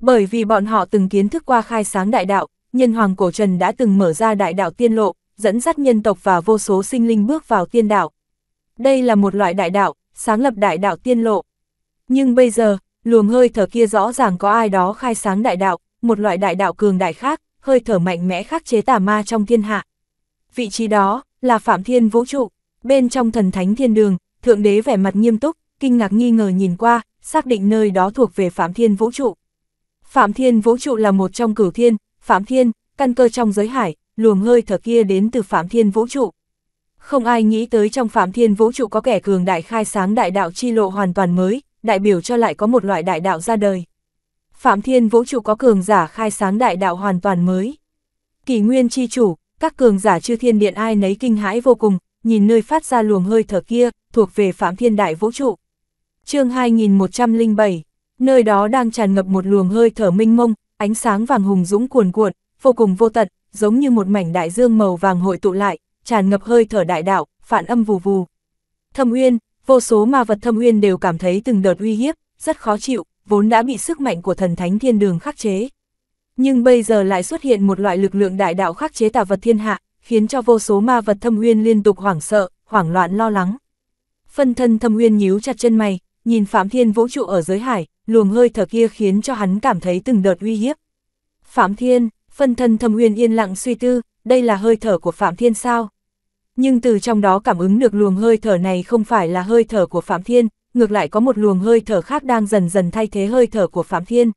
Bởi vì bọn họ từng kiến thức qua khai sáng đại đạo, nhân hoàng cổ trần đã từng mở ra đại đạo tiên lộ, dẫn dắt nhân tộc và vô số sinh linh bước vào tiên đạo. Đây là một loại đại đạo, sáng lập đại đạo tiên lộ. Nhưng bây giờ, luồng hơi thở kia rõ ràng có ai đó khai sáng đại đạo, một loại đại đạo cường đại khác, hơi thở mạnh mẽ khắc chế tà ma trong thiên hạ. Vị trí đó là Phạm Thiên Vũ Trụ, bên trong thần thánh thiên đường, Thượng Đế vẻ mặt nghiêm túc, kinh ngạc nghi ngờ nhìn qua, xác định nơi đó thuộc về Phạm Thiên Vũ Trụ. Phạm Thiên Vũ Trụ là một trong cửu thiên, Phạm Thiên, căn cơ trong giới hải, luồng hơi thở kia đến từ Phạm Thiên Vũ Trụ. Không ai nghĩ tới trong Phạm Thiên Vũ Trụ có kẻ cường đại khai sáng đại đạo chi lộ hoàn toàn mới, đại biểu cho lại có một loại đại đạo ra đời. Phạm Thiên Vũ Trụ có cường giả khai sáng đại đạo hoàn toàn mới. Kỷ nguyên chi chủ, các cường giả chư thiên điện ai nấy kinh hãi vô cùng, nhìn nơi phát ra luồng hơi thở kia, thuộc về Phạm Thiên Đại Vũ Trụ. chương 2107, nơi đó đang tràn ngập một luồng hơi thở minh mông, ánh sáng vàng hùng dũng cuồn cuộn, vô cùng vô tận, giống như một mảnh đại dương màu vàng hội tụ lại, tràn ngập hơi thở đại đạo, phản âm vù vù. Thâm uyên, vô số ma vật thâm uyên đều cảm thấy từng đợt uy hiếp, rất khó chịu, vốn đã bị sức mạnh của thần thánh thiên đường khắc chế. Nhưng bây giờ lại xuất hiện một loại lực lượng đại đạo khắc chế tà vật thiên hạ, khiến cho vô số ma vật thâm uyên liên tục hoảng sợ, hoảng loạn lo lắng. Phân thân thâm uyên nhíu chặt chân mày, nhìn Phạm Thiên vũ trụ ở dưới hải, luồng hơi thở kia khiến cho hắn cảm thấy từng đợt uy hiếp. Phạm Thiên, Phân thân thâm huyền yên lặng suy tư, đây là hơi thở của Phạm Thiên sao? Nhưng từ trong đó cảm ứng được luồng hơi thở này không phải là hơi thở của Phạm Thiên, ngược lại có một luồng hơi thở khác đang dần dần thay thế hơi thở của Phạm Thiên.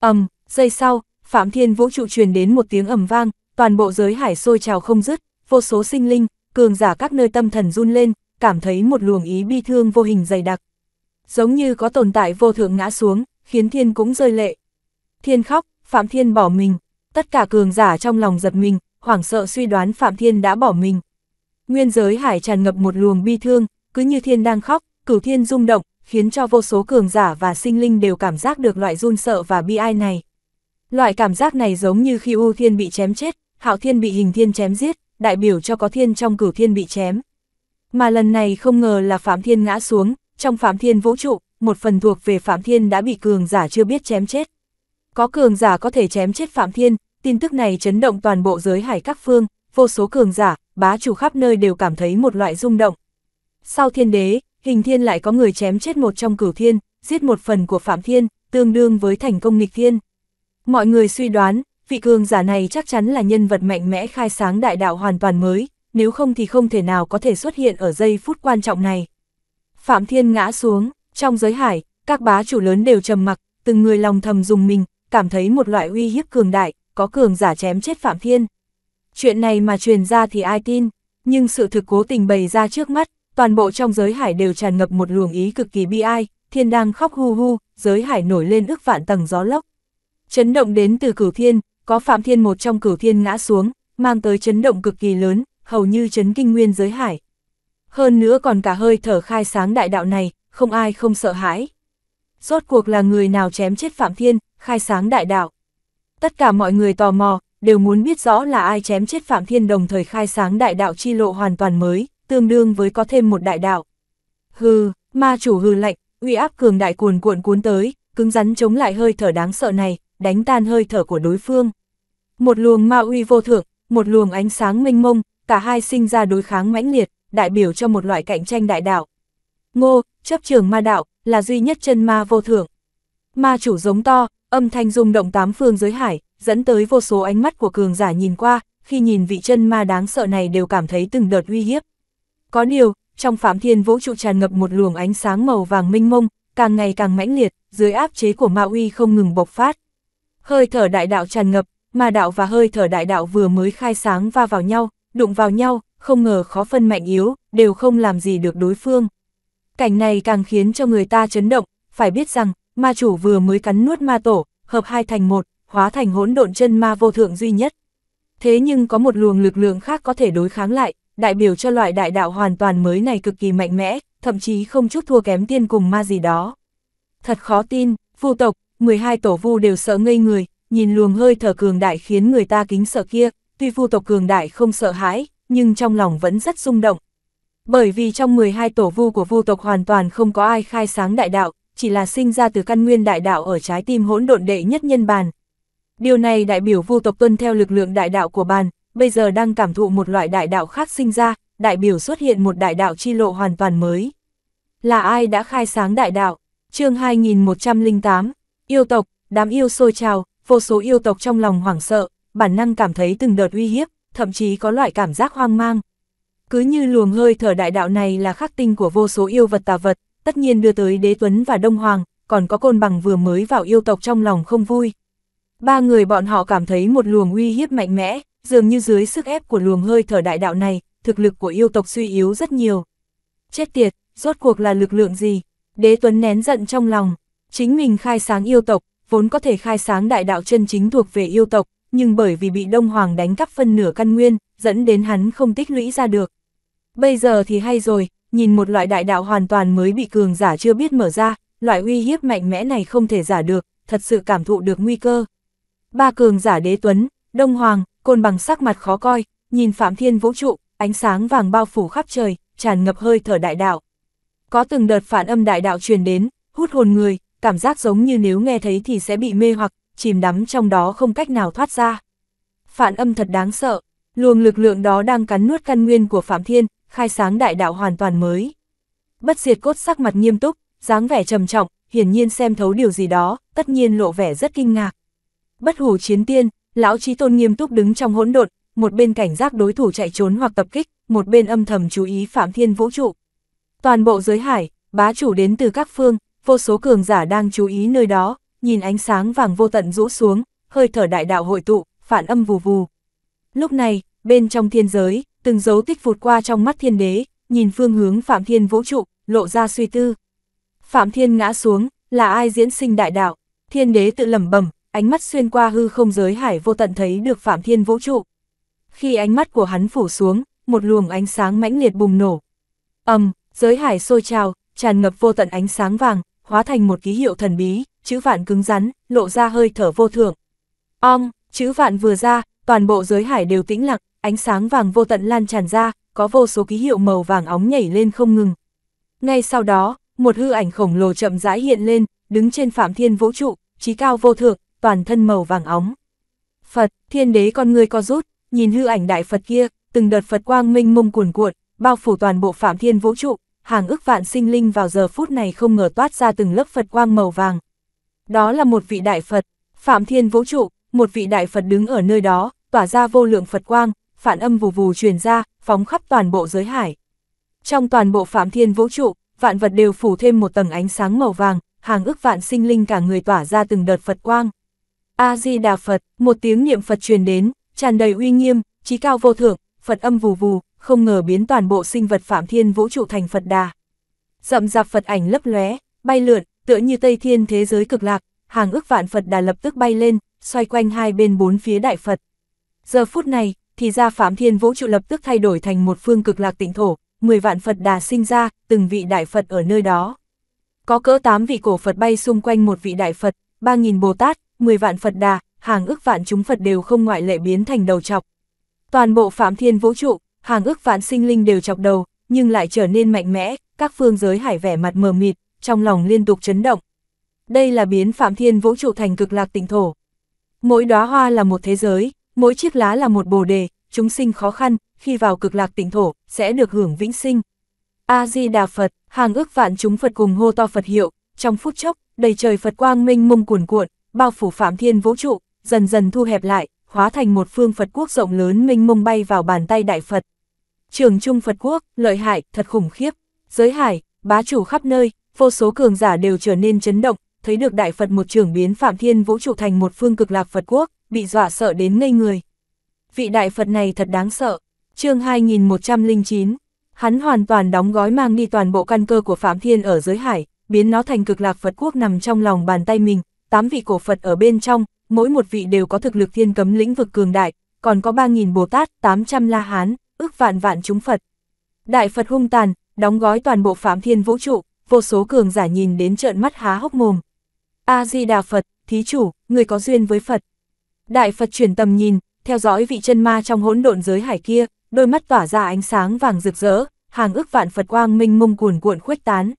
ầm, giây sau, Phạm Thiên vũ trụ truyền đến một tiếng ầm vang, toàn bộ giới hải sôi trào không dứt, vô số sinh linh, cường giả các nơi tâm thần run lên, cảm thấy một luồng ý bi thương vô hình dày đặc. Giống như có tồn tại vô thượng ngã xuống, khiến thiên cũng rơi lệ. Thiên khóc, Phạm Thiên bỏ mình, tất cả cường giả trong lòng giật mình, hoảng sợ suy đoán Phạm Thiên đã bỏ mình. Nguyên giới hải tràn ngập một luồng bi thương, cứ như thiên đang khóc, cửu thiên rung động, khiến cho vô số cường giả và sinh linh đều cảm giác được loại run sợ và bi ai này. Loại cảm giác này giống như khi U Thiên bị chém chết, Hạo Thiên bị Hình Thiên chém giết, đại biểu cho có thiên trong cửu thiên bị chém. Mà lần này không ngờ là Phạm Thiên ngã xuống, trong Phạm Thiên vũ trụ, một phần thuộc về Phạm Thiên đã bị cường giả chưa biết chém chết. Có cường giả có thể chém chết Phạm Thiên, Tin tức này chấn động toàn bộ giới hải các phương, vô số cường giả, bá chủ khắp nơi đều cảm thấy một loại rung động. Sau thiên đế, hình thiên lại có người chém chết một trong cửu thiên, giết một phần của phạm thiên, tương đương với thành công nghịch thiên. Mọi người suy đoán, vị cường giả này chắc chắn là nhân vật mạnh mẽ khai sáng đại đạo hoàn toàn mới, nếu không thì không thể nào có thể xuất hiện ở giây phút quan trọng này. Phạm Thiên ngã xuống, trong giới hải, các bá chủ lớn đều trầm mặc, từng người lòng thầm dùng mình, cảm thấy một loại uy hiếp cường đại, có cường giả chém chết Phạm Thiên. Chuyện này mà truyền ra thì ai tin, nhưng sự thực cố tình bày ra trước mắt, toàn bộ trong giới hải đều tràn ngập một luồng ý cực kỳ bi ai, thiên đang khóc hu hu, giới hải nổi lên ức vạn tầng gió lốc. Chấn động đến từ cửu thiên, có Phạm Thiên một trong cửu thiên ngã xuống, mang tới chấn động cực kỳ lớn, hầu như chấn kinh nguyên giới hải. Hơn nữa còn cả hơi thở khai sáng đại đạo này, không ai không sợ hãi. Rốt cuộc là người nào chém chết Phạm Thiên, khai sáng đại đạo. Tất cả mọi người tò mò, đều muốn biết rõ là ai chém chết Phạm Thiên đồng thời khai sáng đại đạo chi lộ hoàn toàn mới, tương đương với có thêm một đại đạo. Hừ, ma chủ hừ lạnh, uy áp cường đại cuồn cuộn cuốn tới, cứng rắn chống lại hơi thở đáng sợ này, đánh tan hơi thở của đối phương. Một luồng ma uy vô thượng, một luồng ánh sáng mênh mông, cả hai sinh ra đối kháng mãnh liệt, đại biểu cho một loại cạnh tranh đại đạo. Ngô, chấp trường ma đạo, là duy nhất chân ma vô thượng. Ma chủ giống to, Âm thanh rung động tám phương giới hải, dẫn tới vô số ánh mắt của cường giả nhìn qua, khi nhìn vị chân ma đáng sợ này đều cảm thấy từng đợt uy hiếp. Có điều, trong phạm thiên vũ trụ tràn ngập một luồng ánh sáng màu vàng minh mông, càng ngày càng mãnh liệt, dưới áp chế của ma uy không ngừng bộc phát. Hơi thở đại đạo tràn ngập, ma đạo và hơi thở đại đạo vừa mới khai sáng va vào nhau, đụng vào nhau, không ngờ khó phân mạnh yếu, đều không làm gì được đối phương. Cảnh này càng khiến cho người ta chấn động, phải biết rằng, ma chủ vừa mới cắn nuốt ma tổ, hợp hai thành một, hóa thành hỗn độn chân ma vô thượng duy nhất. Thế nhưng có một luồng lực lượng khác có thể đối kháng lại, đại biểu cho loại đại đạo hoàn toàn mới này cực kỳ mạnh mẽ, thậm chí không chút thua kém tiên cùng ma gì đó. Thật khó tin, vu tộc, 12 tổ vu đều sợ ngây người, nhìn luồng hơi thở cường đại khiến người ta kính sợ kia, tuy vu tộc cường đại không sợ hãi, nhưng trong lòng vẫn rất rung động. Bởi vì trong 12 tổ vu của vu tộc hoàn toàn không có ai khai sáng đại đạo, chỉ là sinh ra từ căn nguyên đại đạo ở trái tim hỗn độn đệ nhất nhân bàn. Điều này đại biểu vu tộc tuân theo lực lượng đại đạo của bàn, bây giờ đang cảm thụ một loại đại đạo khác sinh ra, đại biểu xuất hiện một đại đạo chi lộ hoàn toàn mới. Là ai đã khai sáng đại đạo? chương 2108, yêu tộc, đám yêu sôi trào, vô số yêu tộc trong lòng hoảng sợ, bản năng cảm thấy từng đợt uy hiếp, thậm chí có loại cảm giác hoang mang. Cứ như luồng hơi thở đại đạo này là khắc tinh của vô số yêu vật tà vật, tất nhiên đưa tới đế tuấn và đông hoàng, còn có côn bằng vừa mới vào yêu tộc trong lòng không vui. Ba người bọn họ cảm thấy một luồng uy hiếp mạnh mẽ, dường như dưới sức ép của luồng hơi thở đại đạo này, thực lực của yêu tộc suy yếu rất nhiều. Chết tiệt, rốt cuộc là lực lượng gì? Đế Tuấn nén giận trong lòng, chính mình khai sáng yêu tộc, vốn có thể khai sáng đại đạo chân chính thuộc về yêu tộc, nhưng bởi vì bị Đông Hoàng đánh cắp phân nửa căn nguyên, dẫn đến hắn không tích lũy ra được. Bây giờ thì hay rồi, nhìn một loại đại đạo hoàn toàn mới bị cường giả chưa biết mở ra, loại uy hiếp mạnh mẽ này không thể giả được, thật sự cảm thụ được nguy cơ. Ba cường giả đế tuấn, đông hoàng, côn bằng sắc mặt khó coi, nhìn phạm thiên vũ trụ, ánh sáng vàng bao phủ khắp trời, tràn ngập hơi thở đại đạo. Có từng đợt phản âm đại đạo truyền đến, hút hồn người, cảm giác giống như nếu nghe thấy thì sẽ bị mê hoặc, chìm đắm trong đó không cách nào thoát ra. Phản âm thật đáng sợ, luồng lực lượng đó đang cắn nuốt căn nguyên của Phạm Thiên, khai sáng đại đạo hoàn toàn mới. Bất diệt cốt sắc mặt nghiêm túc, dáng vẻ trầm trọng, hiển nhiên xem thấu điều gì đó, tất nhiên lộ vẻ rất kinh ngạc. Bất hủ chiến tiên, lão trí tôn nghiêm túc đứng trong hỗn độn, một bên cảnh giác đối thủ chạy trốn hoặc tập kích, một bên âm thầm chú ý phạm thiên vũ trụ. Toàn bộ giới hải, bá chủ đến từ các phương, vô số cường giả đang chú ý nơi đó, nhìn ánh sáng vàng vô tận rũ xuống, hơi thở đại đạo hội tụ, phản âm vù vù. Lúc này, bên trong thiên giới, từng dấu tích vụt qua trong mắt thiên đế, nhìn phương hướng Phạm Thiên vũ trụ, lộ ra suy tư. Phạm Thiên ngã xuống, là ai diễn sinh đại đạo, thiên đế tự lẩm bẩm ánh mắt xuyên qua hư không giới hải vô tận thấy được Phạm Thiên vũ trụ. Khi ánh mắt của hắn phủ xuống, một luồng ánh sáng mãnh liệt bùng nổ. ầm giới hải sôi trào, tràn ngập vô tận ánh sáng vàng, hóa thành một ký hiệu thần bí, chữ vạn cứng rắn, lộ ra hơi thở vô thượng Om, chữ vạn vừa ra, toàn bộ giới hải đều tĩnh lặng, ánh sáng vàng vô tận lan tràn ra, có vô số ký hiệu màu vàng óng nhảy lên không ngừng. Ngay sau đó, một hư ảnh khổng lồ chậm rãi hiện lên, đứng trên phạm thiên vũ trụ, trí cao vô thượng, toàn thân màu vàng óng. Phật, thiên đế con người co rút, nhìn hư ảnh đại Phật kia, từng đợt Phật quang minh mông cuồn cuộn, bao phủ toàn bộ phạm thiên vũ trụ, hàng ức vạn sinh linh vào giờ phút này không ngờ toát ra từng lớp Phật quang màu vàng. Đó là một vị đại Phật, phạm thiên vũ trụ, một vị đại Phật đứng ở nơi đó, tỏa ra vô lượng Phật quang, phản âm vù vù truyền ra, phóng khắp toàn bộ giới hải. Trong toàn bộ phạm thiên vũ trụ, vạn vật đều phủ thêm một tầng ánh sáng màu vàng, hàng ức vạn sinh linh cả người tỏa ra từng đợt Phật quang. A-di-đà Phật, một tiếng niệm Phật truyền đến, tràn đầy uy nghiêm, trí cao vô thượng, Phật âm vù vù, không ngờ biến toàn bộ sinh vật phạm thiên vũ trụ thành Phật đà. Rậm rạp Phật ảnh lấp lóe, bay lượn, tựa như Tây Thiên thế giới cực lạc, hàng ức vạn Phật đà lập tức bay lên, xoay quanh hai bên bốn phía đại Phật. Giờ phút này, thì ra Phạm Thiên Vũ trụ lập tức thay đổi thành một phương cực lạc tịnh thổ, 10 vạn Phật đà sinh ra, từng vị đại Phật ở nơi đó. Có cỡ 8 vị cổ Phật bay xung quanh một vị đại Phật, 3.000 Bồ Tát, 10 vạn Phật đà, hàng ức vạn chúng Phật đều không ngoại lệ biến thành đầu chọc. Toàn bộ Phạm Thiên Vũ trụ, hàng ức vạn sinh linh đều chọc đầu, nhưng lại trở nên mạnh mẽ, các phương giới hải vẻ mặt mờ mịt, trong lòng liên tục chấn động. Đây là biến Phạm Thiên Vũ trụ thành cực lạc tịnh thổ. Mỗi đóa hoa là một thế giới, Mỗi chiếc lá là một bồ đề, chúng sinh khó khăn, khi vào cực lạc tỉnh thổ, sẽ được hưởng vĩnh sinh. A-di-đà Phật, hàng ước vạn chúng Phật cùng hô to Phật hiệu, trong phút chốc, đầy trời Phật quang minh mông cuồn cuộn, bao phủ phạm thiên vũ trụ, dần dần thu hẹp lại, hóa thành một phương Phật quốc rộng lớn minh mông bay vào bàn tay Đại Phật. Trường Trung Phật Quốc, lợi hại, thật khủng khiếp, giới hải, bá chủ khắp nơi, vô số cường giả đều trở nên chấn động, thấy được Đại Phật một trường biến phạm thiên vũ trụ thành một phương cực lạc Phật Quốc bị dọa sợ đến ngây người. Vị đại Phật này thật đáng sợ. chương 2109, hắn hoàn toàn đóng gói mang đi toàn bộ căn cơ của Phạm Thiên ở dưới hải, biến nó thành cực lạc Phật quốc nằm trong lòng bàn tay mình, tám vị cổ Phật ở bên trong, mỗi một vị đều có thực lực thiên cấm lĩnh vực cường đại, còn có 3.000 Bồ Tát, 800 La Hán, ước vạn vạn chúng Phật. Đại Phật hung tàn, đóng gói toàn bộ Phạm Thiên vũ trụ, vô số cường giả nhìn đến trợn mắt há hốc mồm. A-di-đà Phật, thí chủ, người có duyên với Phật, Đại Phật chuyển tầm nhìn, theo dõi vị chân ma trong hỗn độn giới hải kia, đôi mắt tỏa ra ánh sáng vàng rực rỡ, hàng ức vạn Phật quang minh mông cuồn cuộn khuếch tán.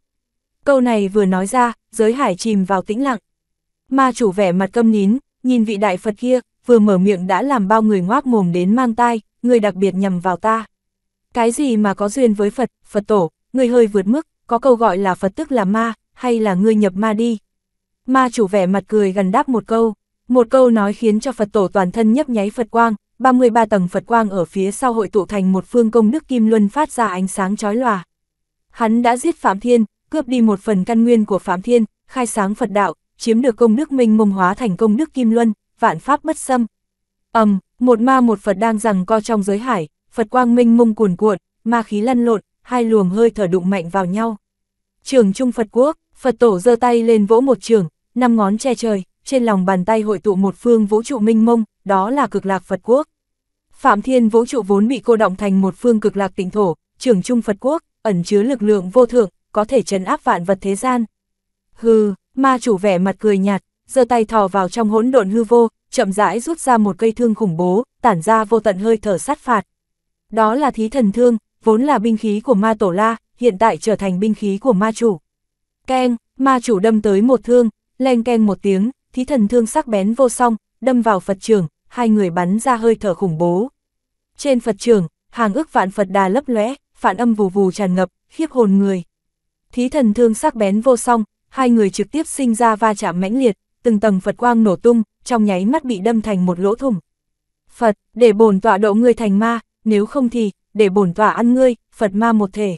Câu này vừa nói ra, giới hải chìm vào tĩnh lặng. Ma chủ vẻ mặt câm nín, nhìn vị đại Phật kia, vừa mở miệng đã làm bao người ngoác mồm đến mang tai, người đặc biệt nhầm vào ta. Cái gì mà có duyên với Phật, Phật tổ, người hơi vượt mức, có câu gọi là Phật tức là ma, hay là ngươi nhập ma đi. Ma chủ vẻ mặt cười gần đáp một câu. Một câu nói khiến cho Phật tổ toàn thân nhấp nháy Phật quang, 33 tầng Phật quang ở phía sau hội tụ thành một phương công đức kim luân phát ra ánh sáng chói lòa. Hắn đã giết Phạm Thiên, cướp đi một phần căn nguyên của Phạm Thiên, khai sáng Phật đạo, chiếm được công đức minh mông hóa thành công đức kim luân, vạn pháp bất xâm. Ầm, um, một ma một Phật đang rằng co trong giới hải, Phật quang minh mông cuồn cuộn, ma khí lăn lộn, hai luồng hơi thở đụng mạnh vào nhau. Trường Trung Phật Quốc, Phật tổ giơ tay lên vỗ một trường, năm ngón che trời, trên lòng bàn tay hội tụ một phương vũ trụ minh mông, đó là cực lạc Phật quốc. Phạm Thiên vũ trụ vốn bị cô động thành một phương cực lạc tỉnh thổ, trưởng trung Phật quốc, ẩn chứa lực lượng vô thượng, có thể trấn áp vạn vật thế gian. Hừ, ma chủ vẻ mặt cười nhạt, giơ tay thò vào trong hỗn độn hư vô, chậm rãi rút ra một cây thương khủng bố, tản ra vô tận hơi thở sát phạt. Đó là thí thần thương, vốn là binh khí của ma tổ la, hiện tại trở thành binh khí của ma chủ. Keng, ma chủ đâm tới một thương, len keng một tiếng, thí thần thương sắc bén vô song, đâm vào Phật trường, hai người bắn ra hơi thở khủng bố. Trên Phật trường, hàng ức vạn Phật đà lấp lóe, phản âm vù vù tràn ngập, khiếp hồn người. Thí thần thương sắc bén vô song, hai người trực tiếp sinh ra va chạm mãnh liệt, từng tầng Phật quang nổ tung, trong nháy mắt bị đâm thành một lỗ thủng. Phật, để bổn tọa độ ngươi thành ma, nếu không thì, để bổn tọa ăn ngươi, Phật ma một thể.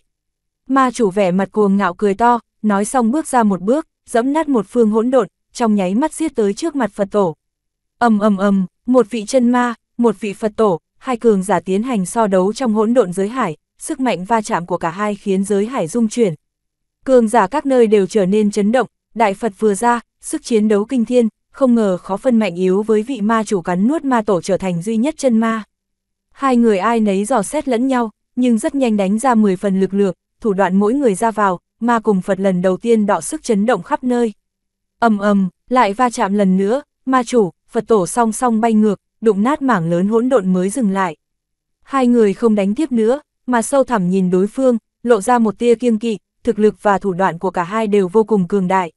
Ma chủ vẻ mặt cuồng ngạo cười to, nói xong bước ra một bước, dẫm nát một phương hỗn độn, trong nháy mắt giết tới trước mặt Phật tổ. ầm ầm ầm, một vị chân ma, một vị Phật tổ, hai cường giả tiến hành so đấu trong hỗn độn giới hải, sức mạnh va chạm của cả hai khiến giới hải rung chuyển. Cường giả các nơi đều trở nên chấn động, đại Phật vừa ra, sức chiến đấu kinh thiên, không ngờ khó phân mạnh yếu với vị ma chủ cắn nuốt ma tổ trở thành duy nhất chân ma. Hai người ai nấy dò xét lẫn nhau, nhưng rất nhanh đánh ra 10 phần lực lượng, thủ đoạn mỗi người ra vào, ma cùng Phật lần đầu tiên đọ sức chấn động khắp nơi ầm ầm, lại va chạm lần nữa, ma chủ, Phật tổ song song bay ngược, đụng nát mảng lớn hỗn độn mới dừng lại. Hai người không đánh tiếp nữa, mà sâu thẳm nhìn đối phương, lộ ra một tia kiêng kỵ, thực lực và thủ đoạn của cả hai đều vô cùng cường đại.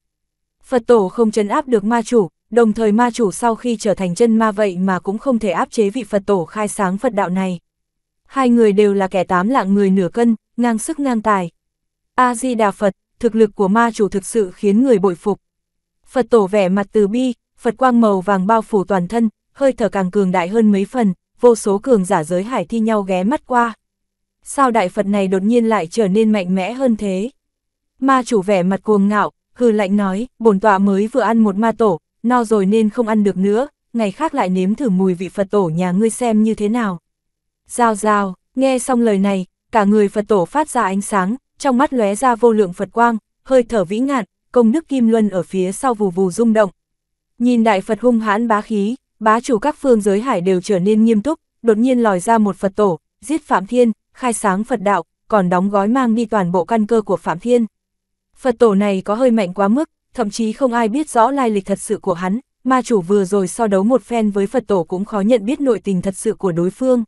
Phật tổ không chấn áp được ma chủ, đồng thời ma chủ sau khi trở thành chân ma vậy mà cũng không thể áp chế vị Phật tổ khai sáng Phật đạo này. Hai người đều là kẻ tám lạng người nửa cân, ngang sức ngang tài. A-di-đà Phật, thực lực của ma chủ thực sự khiến người bội phục. Phật tổ vẻ mặt từ bi, Phật quang màu vàng bao phủ toàn thân, hơi thở càng cường đại hơn mấy phần, vô số cường giả giới hải thi nhau ghé mắt qua. Sao đại Phật này đột nhiên lại trở nên mạnh mẽ hơn thế? Ma chủ vẻ mặt cuồng ngạo, hư lạnh nói, bổn tọa mới vừa ăn một ma tổ, no rồi nên không ăn được nữa, ngày khác lại nếm thử mùi vị Phật tổ nhà ngươi xem như thế nào. Giao giao, nghe xong lời này, cả người Phật tổ phát ra ánh sáng, trong mắt lóe ra vô lượng Phật quang, hơi thở vĩ ngạn, công đức kim luân ở phía sau vù vù rung động. Nhìn đại Phật hung hãn bá khí, bá chủ các phương giới hải đều trở nên nghiêm túc, đột nhiên lòi ra một Phật tổ, giết Phạm Thiên, khai sáng Phật đạo, còn đóng gói mang đi toàn bộ căn cơ của Phạm Thiên. Phật tổ này có hơi mạnh quá mức, thậm chí không ai biết rõ lai lịch thật sự của hắn, ma chủ vừa rồi so đấu một phen với Phật tổ cũng khó nhận biết nội tình thật sự của đối phương.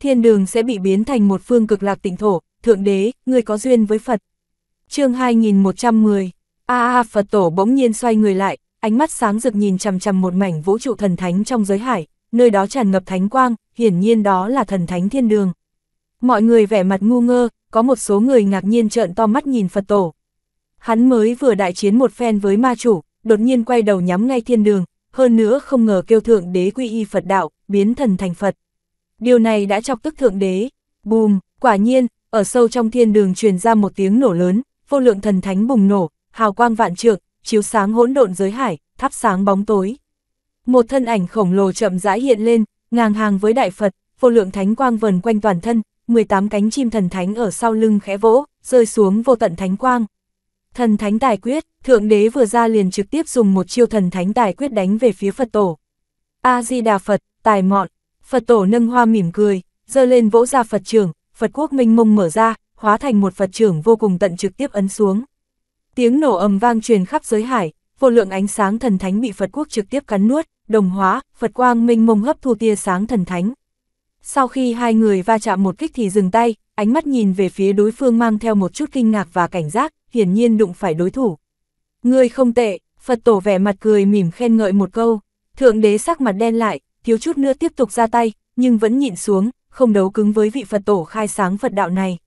Thiên đường sẽ bị biến thành một phương cực lạc tịnh thổ, Thượng Đế, người có duyên với Phật. chương 2110 A à, Phật tổ bỗng nhiên xoay người lại, ánh mắt sáng rực nhìn chằm chằm một mảnh vũ trụ thần thánh trong giới hải, nơi đó tràn ngập thánh quang, hiển nhiên đó là thần thánh thiên đường. Mọi người vẻ mặt ngu ngơ, có một số người ngạc nhiên trợn to mắt nhìn Phật tổ. Hắn mới vừa đại chiến một phen với ma chủ, đột nhiên quay đầu nhắm ngay thiên đường, hơn nữa không ngờ kêu thượng đế quy y Phật đạo, biến thần thành Phật. Điều này đã chọc tức thượng đế. Bùm, quả nhiên, ở sâu trong thiên đường truyền ra một tiếng nổ lớn, vô lượng thần thánh bùng nổ, hào quang vạn trượng, chiếu sáng hỗn độn giới hải, thắp sáng bóng tối. Một thân ảnh khổng lồ chậm rãi hiện lên, ngang hàng với đại Phật, vô lượng thánh quang vần quanh toàn thân, 18 cánh chim thần thánh ở sau lưng khẽ vỗ, rơi xuống vô tận thánh quang. Thần thánh tài quyết, thượng đế vừa ra liền trực tiếp dùng một chiêu thần thánh tài quyết đánh về phía Phật tổ. A Di Đà Phật, tài mọn, Phật tổ nâng hoa mỉm cười, giơ lên vỗ ra Phật trưởng, Phật quốc minh mông mở ra, hóa thành một Phật trưởng vô cùng tận trực tiếp ấn xuống. Tiếng nổ ầm vang truyền khắp giới hải, vô lượng ánh sáng thần thánh bị Phật quốc trực tiếp cắn nuốt, đồng hóa, Phật quang minh mông hấp thu tia sáng thần thánh. Sau khi hai người va chạm một kích thì dừng tay, ánh mắt nhìn về phía đối phương mang theo một chút kinh ngạc và cảnh giác, hiển nhiên đụng phải đối thủ. Ngươi không tệ, Phật tổ vẻ mặt cười mỉm khen ngợi một câu, thượng đế sắc mặt đen lại, thiếu chút nữa tiếp tục ra tay, nhưng vẫn nhịn xuống, không đấu cứng với vị Phật tổ khai sáng Phật đạo này.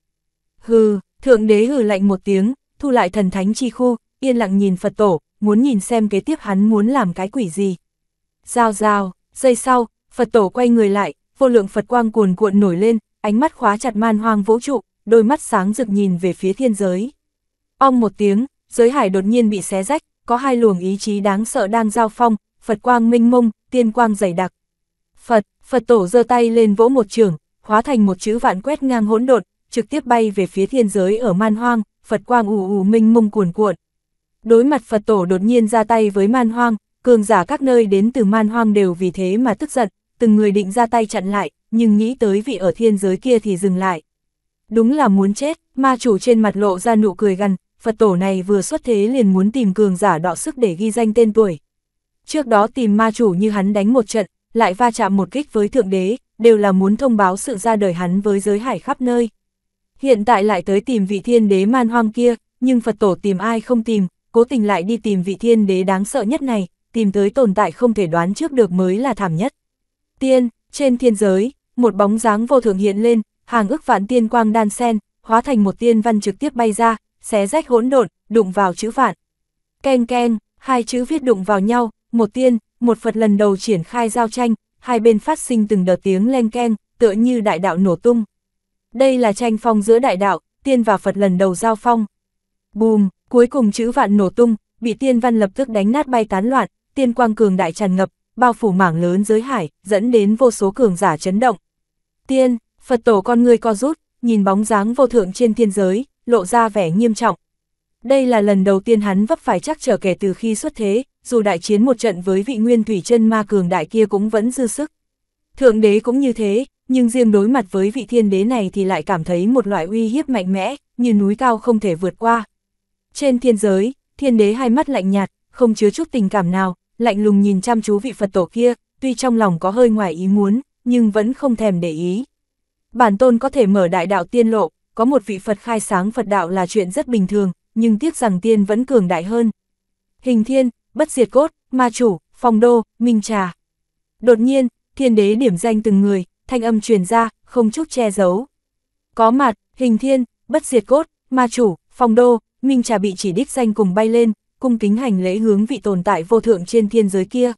Hừ, thượng đế hừ lạnh một tiếng, thu lại thần thánh chi khu, yên lặng nhìn Phật tổ, muốn nhìn xem kế tiếp hắn muốn làm cái quỷ gì. Giao giao, giây sau, Phật tổ quay người lại, vô lượng Phật quang cuồn cuộn nổi lên, ánh mắt khóa chặt man hoang vũ trụ, đôi mắt sáng rực nhìn về phía thiên giới. Ong một tiếng, giới hải đột nhiên bị xé rách, có hai luồng ý chí đáng sợ đang giao phong, Phật quang minh mông, tiên quang dày đặc. Phật, Phật tổ giơ tay lên vỗ một trường, hóa thành một chữ vạn quét ngang hỗn độn, trực tiếp bay về phía thiên giới ở man hoang, Phật quang ù ù minh mông cuồn cuộn. Đối mặt Phật tổ đột nhiên ra tay với man hoang, cường giả các nơi đến từ man hoang đều vì thế mà tức giận, từng người định ra tay chặn lại, nhưng nghĩ tới vị ở thiên giới kia thì dừng lại. Đúng là muốn chết, ma chủ trên mặt lộ ra nụ cười gằn, Phật tổ này vừa xuất thế liền muốn tìm cường giả đọ sức để ghi danh tên tuổi. Trước đó tìm ma chủ như hắn đánh một trận, lại va chạm một kích với thượng đế, đều là muốn thông báo sự ra đời hắn với giới hải khắp nơi. Hiện tại lại tới tìm vị thiên đế man hoang kia, nhưng Phật tổ tìm ai không tìm, cố tình lại đi tìm vị thiên đế đáng sợ nhất này, tìm tới tồn tại không thể đoán trước được mới là thảm nhất. Tiên, trên thiên giới, một bóng dáng vô thường hiện lên, hàng ức vạn tiên quang đan sen, hóa thành một tiên văn trực tiếp bay ra, xé rách hỗn độn, đụng vào chữ vạn. Ken ken, hai chữ viết đụng vào nhau, một tiên, một Phật lần đầu triển khai giao tranh, hai bên phát sinh từng đợt tiếng len ken, tựa như đại đạo nổ tung. Đây là tranh phong giữa đại đạo, tiên và Phật lần đầu giao phong. Bùm, cuối cùng chữ vạn nổ tung, bị tiên văn lập tức đánh nát bay tán loạn, tiên quang cường đại tràn ngập, bao phủ mảng lớn giới hải, dẫn đến vô số cường giả chấn động. Tiên, Phật tổ con người co rút, nhìn bóng dáng vô thượng trên thiên giới, lộ ra vẻ nghiêm trọng. Đây là lần đầu tiên hắn vấp phải chắc trở kể từ khi xuất thế, dù đại chiến một trận với vị nguyên thủy chân ma cường đại kia cũng vẫn dư sức. Thượng đế cũng như thế, nhưng riêng đối mặt với vị thiên đế này thì lại cảm thấy một loại uy hiếp mạnh mẽ, như núi cao không thể vượt qua. Trên thiên giới, thiên đế hai mắt lạnh nhạt, không chứa chút tình cảm nào, lạnh lùng nhìn chăm chú vị Phật tổ kia, tuy trong lòng có hơi ngoài ý muốn, nhưng vẫn không thèm để ý. Bản tôn có thể mở đại đạo tiên lộ, có một vị Phật khai sáng Phật đạo là chuyện rất bình thường, nhưng tiếc rằng tiên vẫn cường đại hơn. Hình thiên, bất diệt cốt, ma chủ, phong đô, minh trà. Đột nhiên, thiên đế điểm danh từng người, thanh âm truyền ra, không chút che giấu. Có mặt, hình thiên, bất diệt cốt, ma chủ, phong đô, minh trà bị chỉ đích danh cùng bay lên, cung kính hành lễ hướng vị tồn tại vô thượng trên thiên giới kia.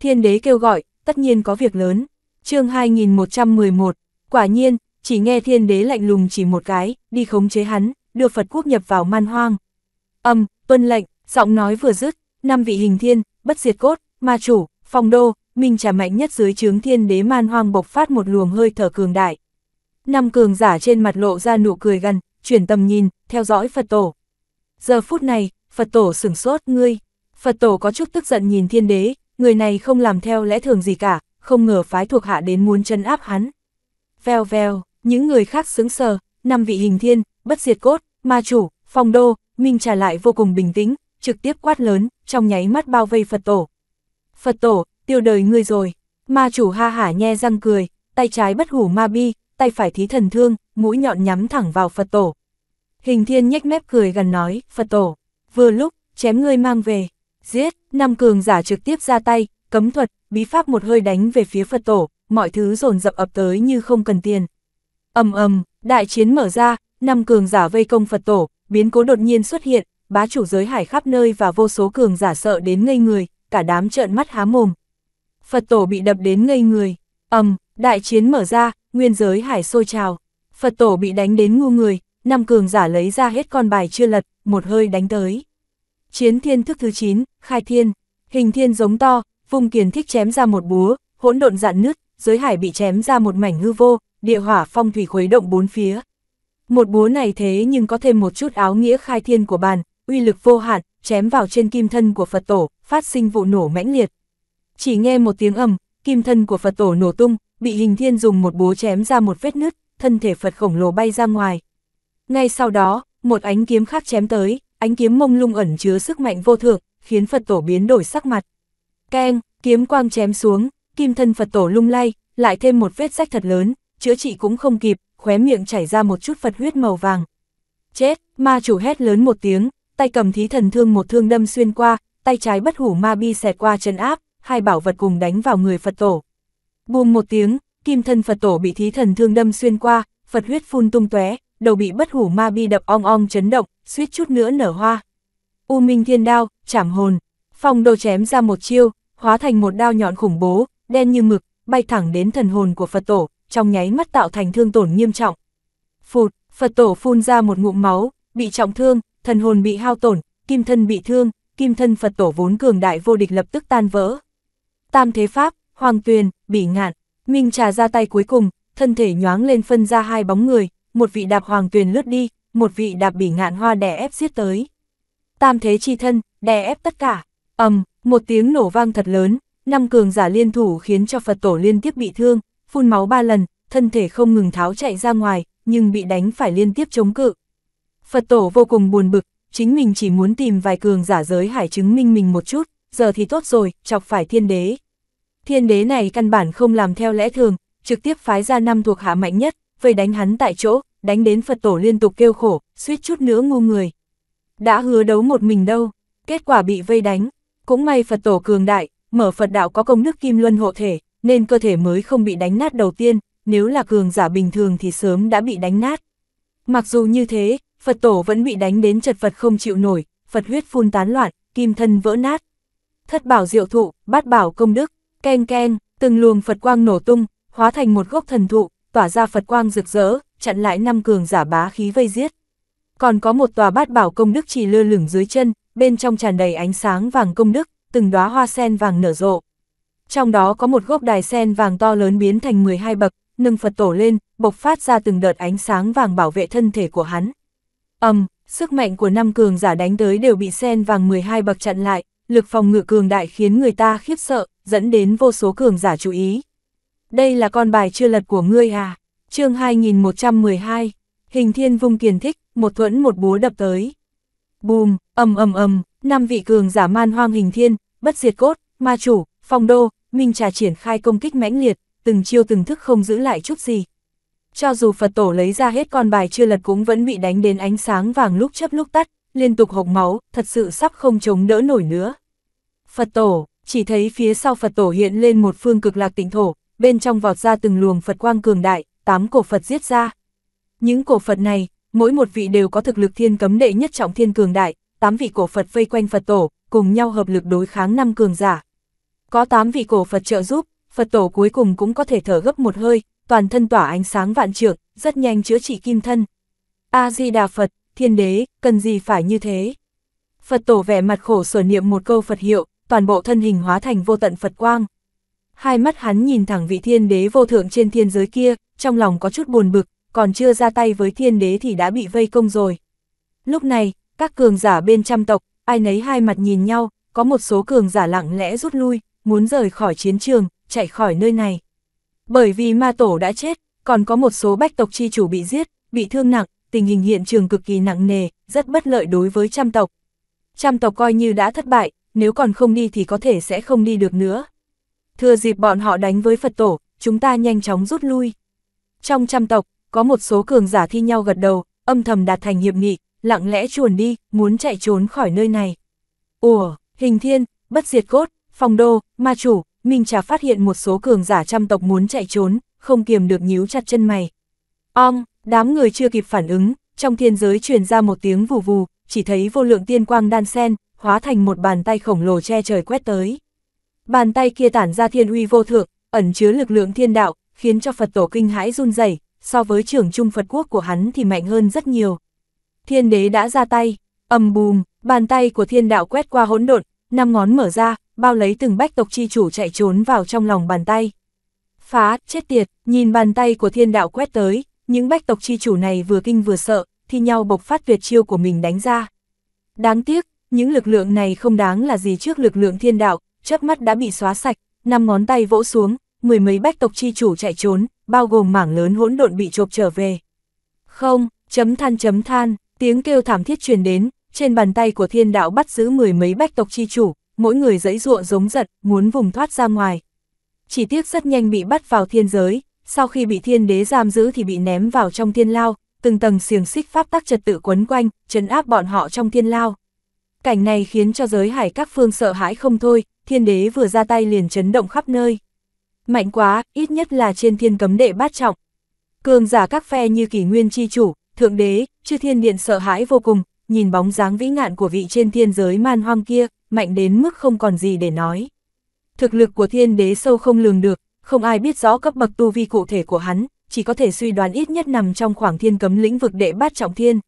Thiên đế kêu gọi, tất nhiên có việc lớn. chương 2111, quả nhiên, chỉ nghe thiên đế lạnh lùng chỉ một cái, đi khống chế hắn, đưa Phật quốc nhập vào man hoang. Âm, tuân lệnh, giọng nói vừa dứt, năm vị hình thiên, bất diệt cốt, ma chủ, phong đô, Minh Trà mạnh nhất dưới chướng thiên đế man hoang bộc phát một luồng hơi thở cường đại. Năm cường giả trên mặt lộ ra nụ cười gần, chuyển tầm nhìn, theo dõi Phật tổ. Giờ phút này, Phật tổ sửng sốt ngươi. Phật tổ có chút tức giận nhìn thiên đế, người này không làm theo lẽ thường gì cả, không ngờ phái thuộc hạ đến muốn chân áp hắn. Vèo vèo, những người khác sững sờ, năm vị hình thiên, bất diệt cốt, ma chủ, phong đô, minh trả lại vô cùng bình tĩnh, trực tiếp quát lớn, trong nháy mắt bao vây Phật tổ. Phật tổ, tiêu đời ngươi rồi. Ma chủ ha hả nhe răng cười, tay trái bất hủ ma bi, tay phải thí thần thương, mũi nhọn nhắm thẳng vào Phật tổ. Hình thiên nhếch mép cười gần nói, Phật tổ, vừa lúc, chém ngươi mang về, giết, năm cường giả trực tiếp ra tay, cấm thuật, bí pháp một hơi đánh về phía Phật tổ, mọi thứ dồn dập ập tới như không cần tiền. ầm ầm, đại chiến mở ra, năm cường giả vây công Phật tổ, biến cố đột nhiên xuất hiện, bá chủ giới hải khắp nơi và vô số cường giả sợ đến ngây người, cả đám trợn mắt há mồm, Phật tổ bị đập đến ngây người. ầm, đại chiến mở ra, nguyên giới hải sôi trào. Phật tổ bị đánh đến ngu người, năm cường giả lấy ra hết con bài chưa lật, một hơi đánh tới. Chiến thiên thức thứ 9, khai thiên, hình thiên giống to, vùng kiền thích chém ra một búa, hỗn độn dạn nứt, giới hải bị chém ra một mảnh hư vô, địa hỏa phong thủy khuấy động bốn phía. Một búa này thế nhưng có thêm một chút áo nghĩa khai thiên của bàn, uy lực vô hạn, chém vào trên kim thân của Phật tổ, phát sinh vụ nổ mãnh liệt chỉ nghe một tiếng ầm, kim thân của Phật tổ nổ tung, bị hình thiên dùng một búa chém ra một vết nứt, thân thể Phật khổng lồ bay ra ngoài. Ngay sau đó, một ánh kiếm khác chém tới, ánh kiếm mông lung ẩn chứa sức mạnh vô thượng, khiến Phật tổ biến đổi sắc mặt. Keng, kiếm quang chém xuống, kim thân Phật tổ lung lay, lại thêm một vết rách thật lớn, chữa trị cũng không kịp, khóe miệng chảy ra một chút Phật huyết màu vàng. Chết, ma chủ hét lớn một tiếng, tay cầm thí thần thương một thương đâm xuyên qua, tay trái bất hủ ma bi xẹt qua chân áp, hai bảo vật cùng đánh vào người Phật tổ. Buông một tiếng, kim thân Phật tổ bị thí thần thương đâm xuyên qua, Phật huyết phun tung tóe, đầu bị bất hủ ma bi đập ong ong chấn động, suýt chút nữa nở hoa. U Minh Thiên Đao, chảm hồn, phong đồ chém ra một chiêu, hóa thành một đao nhọn khủng bố, đen như mực, bay thẳng đến thần hồn của Phật tổ, trong nháy mắt tạo thành thương tổn nghiêm trọng. Phụt, Phật tổ phun ra một ngụm máu, bị trọng thương, thần hồn bị hao tổn, kim thân bị thương, kim thân Phật tổ vốn cường đại vô địch lập tức tan vỡ tam thế pháp, hoàng tuyền, bỉ ngạn, minh trà ra tay cuối cùng, thân thể nhoáng lên phân ra hai bóng người, một vị đạp hoàng tuyền lướt đi, một vị đạp bỉ ngạn hoa đè ép giết tới. Tam thế chi thân, đè ép tất cả, ầm, một tiếng nổ vang thật lớn, năm cường giả liên thủ khiến cho Phật tổ liên tiếp bị thương, phun máu ba lần, thân thể không ngừng tháo chạy ra ngoài, nhưng bị đánh phải liên tiếp chống cự. Phật tổ vô cùng buồn bực, chính mình chỉ muốn tìm vài cường giả giới hải chứng minh mình một chút, giờ thì tốt rồi, chọc phải thiên đế. Thiên đế này căn bản không làm theo lẽ thường, trực tiếp phái ra năm thuộc hạ mạnh nhất, vây đánh hắn tại chỗ, đánh đến Phật tổ liên tục kêu khổ, suýt chút nữa ngu người. Đã hứa đấu một mình đâu, kết quả bị vây đánh. Cũng may Phật tổ cường đại, mở Phật đạo có công đức kim luân hộ thể, nên cơ thể mới không bị đánh nát đầu tiên, nếu là cường giả bình thường thì sớm đã bị đánh nát. Mặc dù như thế, Phật tổ vẫn bị đánh đến chật vật không chịu nổi, Phật huyết phun tán loạn, kim thân vỡ nát thất bảo diệu thụ, bát bảo công đức, ken ken, từng luồng Phật quang nổ tung, hóa thành một gốc thần thụ, tỏa ra Phật quang rực rỡ, chặn lại năm cường giả bá khí vây giết. Còn có một tòa bát bảo công đức chỉ lơ lửng dưới chân, bên trong tràn đầy ánh sáng vàng công đức, từng đóa hoa sen vàng nở rộ. Trong đó có một gốc đài sen vàng to lớn biến thành 12 bậc, nâng Phật tổ lên, bộc phát ra từng đợt ánh sáng vàng bảo vệ thân thể của hắn. Ầm, um, sức mạnh của năm cường giả đánh tới đều bị sen vàng 12 bậc chặn lại, lực phòng ngự cường đại khiến người ta khiếp sợ, dẫn đến vô số cường giả chú ý. Đây là con bài chưa lật của ngươi à? chương 2112, hình thiên vung kiền thích, một thuẫn một búa đập tới. Bùm, ầm ầm ầm, năm vị cường giả man hoang hình thiên, bất diệt cốt, ma chủ, phong đô, minh trà triển khai công kích mãnh liệt, từng chiêu từng thức không giữ lại chút gì. Cho dù Phật tổ lấy ra hết con bài chưa lật cũng vẫn bị đánh đến ánh sáng vàng lúc chấp lúc tắt, liên tục hộc máu, thật sự sắp không chống đỡ nổi nữa. Phật tổ, chỉ thấy phía sau Phật tổ hiện lên một phương cực lạc tịnh thổ, bên trong vọt ra từng luồng Phật quang cường đại, tám cổ Phật giết ra. Những cổ Phật này, mỗi một vị đều có thực lực thiên cấm đệ nhất trọng thiên cường đại, tám vị cổ Phật vây quanh Phật tổ, cùng nhau hợp lực đối kháng năm cường giả. Có tám vị cổ Phật trợ giúp, Phật tổ cuối cùng cũng có thể thở gấp một hơi, toàn thân tỏa ánh sáng vạn trượng, rất nhanh chữa trị kim thân. A Di Đà Phật, thiên đế, cần gì phải như thế? Phật tổ vẻ mặt khổ sở niệm một câu Phật hiệu, toàn bộ thân hình hóa thành vô tận Phật quang. Hai mắt hắn nhìn thẳng vị thiên đế vô thượng trên thiên giới kia, trong lòng có chút buồn bực, còn chưa ra tay với thiên đế thì đã bị vây công rồi. Lúc này, các cường giả bên trăm tộc, ai nấy hai mặt nhìn nhau, có một số cường giả lặng lẽ rút lui, muốn rời khỏi chiến trường, chạy khỏi nơi này. Bởi vì ma tổ đã chết, còn có một số bách tộc chi chủ bị giết, bị thương nặng, tình hình hiện trường cực kỳ nặng nề, rất bất lợi đối với trăm tộc. Trăm tộc coi như đã thất bại, nếu còn không đi thì có thể sẽ không đi được nữa. Thừa dịp bọn họ đánh với Phật tổ, chúng ta nhanh chóng rút lui. Trong trăm tộc, có một số cường giả thi nhau gật đầu, âm thầm đạt thành hiệp nghị, lặng lẽ chuồn đi, muốn chạy trốn khỏi nơi này. Ủa, hình thiên, bất diệt cốt, phong đô, ma chủ, Minh Trà phát hiện một số cường giả trăm tộc muốn chạy trốn, không kiềm được nhíu chặt chân mày. Ong, Đám người chưa kịp phản ứng, trong thiên giới truyền ra một tiếng vù vù, chỉ thấy vô lượng tiên quang đan sen, hóa thành một bàn tay khổng lồ che trời quét tới. Bàn tay kia tản ra thiên uy vô thượng, ẩn chứa lực lượng thiên đạo, khiến cho Phật tổ kinh hãi run rẩy, so với trưởng trung Phật quốc của hắn thì mạnh hơn rất nhiều. Thiên đế đã ra tay, ầm bùm, bàn tay của thiên đạo quét qua hỗn độn, năm ngón mở ra, bao lấy từng bách tộc chi chủ chạy trốn vào trong lòng bàn tay. Phá, chết tiệt, nhìn bàn tay của thiên đạo quét tới, những bách tộc chi chủ này vừa kinh vừa sợ, thi nhau bộc phát tuyệt chiêu của mình đánh ra. Đáng tiếc, những lực lượng này không đáng là gì trước lực lượng thiên đạo, chớp mắt đã bị xóa sạch, năm ngón tay vỗ xuống, mười mấy bách tộc chi chủ chạy trốn, bao gồm mảng lớn hỗn độn bị chộp trở về. Không, chấm than chấm than, tiếng kêu thảm thiết truyền đến, trên bàn tay của thiên đạo bắt giữ mười mấy bách tộc chi chủ, mỗi người dẫy ruộng giống giật, muốn vùng thoát ra ngoài. Chỉ tiếc rất nhanh bị bắt vào thiên giới, sau khi bị thiên đế giam giữ thì bị ném vào trong thiên lao, từng tầng xiềng xích pháp tắc trật tự quấn quanh, trấn áp bọn họ trong thiên lao. Cảnh này khiến cho giới hải các phương sợ hãi không thôi, thiên đế vừa ra tay liền chấn động khắp nơi. Mạnh quá, ít nhất là trên thiên cấm đệ bát trọng. Cường giả các phe như kỷ nguyên chi chủ, thượng đế, chư thiên điện sợ hãi vô cùng, nhìn bóng dáng vĩ ngạn của vị trên thiên giới man hoang kia, mạnh đến mức không còn gì để nói. Thực lực của thiên đế sâu không lường được, không ai biết rõ cấp bậc tu vi cụ thể của hắn, chỉ có thể suy đoán ít nhất nằm trong khoảng thiên cấm lĩnh vực đệ bát trọng thiên.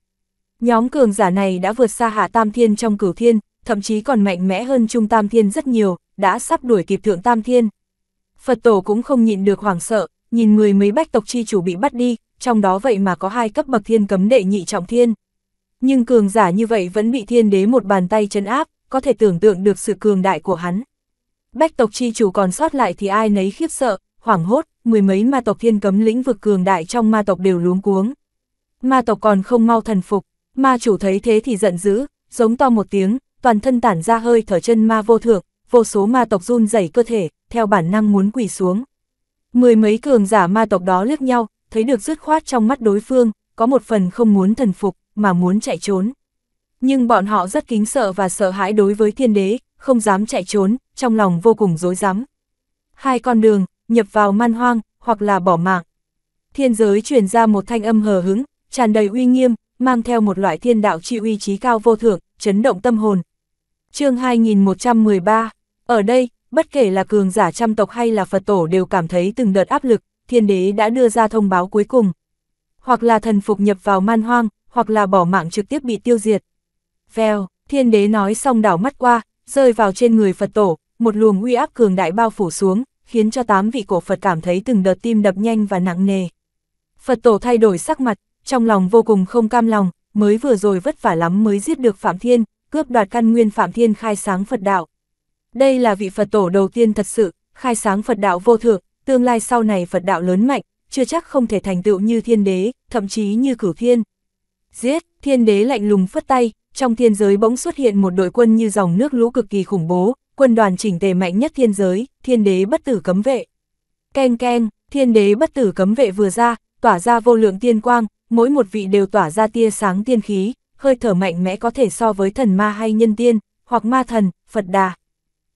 Nhóm cường giả này đã vượt xa hạ tam thiên trong cửu thiên, thậm chí còn mạnh mẽ hơn trung tam thiên rất nhiều, đã sắp đuổi kịp thượng tam thiên. Phật tổ cũng không nhịn được hoảng sợ, nhìn người mấy bách tộc chi chủ bị bắt đi, trong đó vậy mà có hai cấp bậc thiên cấm đệ nhị trọng thiên. Nhưng cường giả như vậy vẫn bị thiên đế một bàn tay chấn áp, có thể tưởng tượng được sự cường đại của hắn. Bách tộc chi chủ còn sót lại thì ai nấy khiếp sợ, hoảng hốt, mười mấy ma tộc thiên cấm lĩnh vực cường đại trong ma tộc đều luống cuống. Ma tộc còn không mau thần phục, ma chủ thấy thế thì giận dữ, giống to một tiếng, toàn thân tản ra hơi thở chân ma vô thượng, vô số ma tộc run rẩy cơ thể, theo bản năng muốn quỳ xuống. Mười mấy cường giả ma tộc đó liếc nhau, thấy được dứt khoát trong mắt đối phương, có một phần không muốn thần phục, mà muốn chạy trốn. Nhưng bọn họ rất kính sợ và sợ hãi đối với thiên đế, không dám chạy trốn, trong lòng vô cùng rối rắm. Hai con đường, nhập vào man hoang, hoặc là bỏ mạng. Thiên giới truyền ra một thanh âm hờ hứng, tràn đầy uy nghiêm, mang theo một loại thiên đạo chi uy trí cao vô thượng, chấn động tâm hồn. chương 2113, ở đây, bất kể là cường giả trăm tộc hay là Phật tổ đều cảm thấy từng đợt áp lực, thiên đế đã đưa ra thông báo cuối cùng. Hoặc là thần phục nhập vào man hoang, hoặc là bỏ mạng trực tiếp bị tiêu diệt. Vèo, thiên đế nói xong đảo mắt qua, rơi vào trên người Phật tổ, một luồng uy áp cường đại bao phủ xuống, khiến cho tám vị cổ Phật cảm thấy từng đợt tim đập nhanh và nặng nề. Phật tổ thay đổi sắc mặt, trong lòng vô cùng không cam lòng, mới vừa rồi vất vả lắm mới giết được Phạm Thiên, cướp đoạt căn nguyên Phạm Thiên khai sáng Phật đạo. Đây là vị Phật tổ đầu tiên thật sự, khai sáng Phật đạo vô thượng, tương lai sau này Phật đạo lớn mạnh, chưa chắc không thể thành tựu như thiên đế, thậm chí như cửu thiên. Giết, thiên đế lạnh lùng phất tay, trong thiên giới bỗng xuất hiện một đội quân như dòng nước lũ cực kỳ khủng bố, quân đoàn chỉnh tề mạnh nhất thiên giới, thiên đế bất tử cấm vệ. Keng keng, thiên đế bất tử cấm vệ vừa ra, tỏa ra vô lượng tiên quang, mỗi một vị đều tỏa ra tia sáng tiên khí, hơi thở mạnh mẽ có thể so với thần ma hay nhân tiên, hoặc ma thần, Phật đà.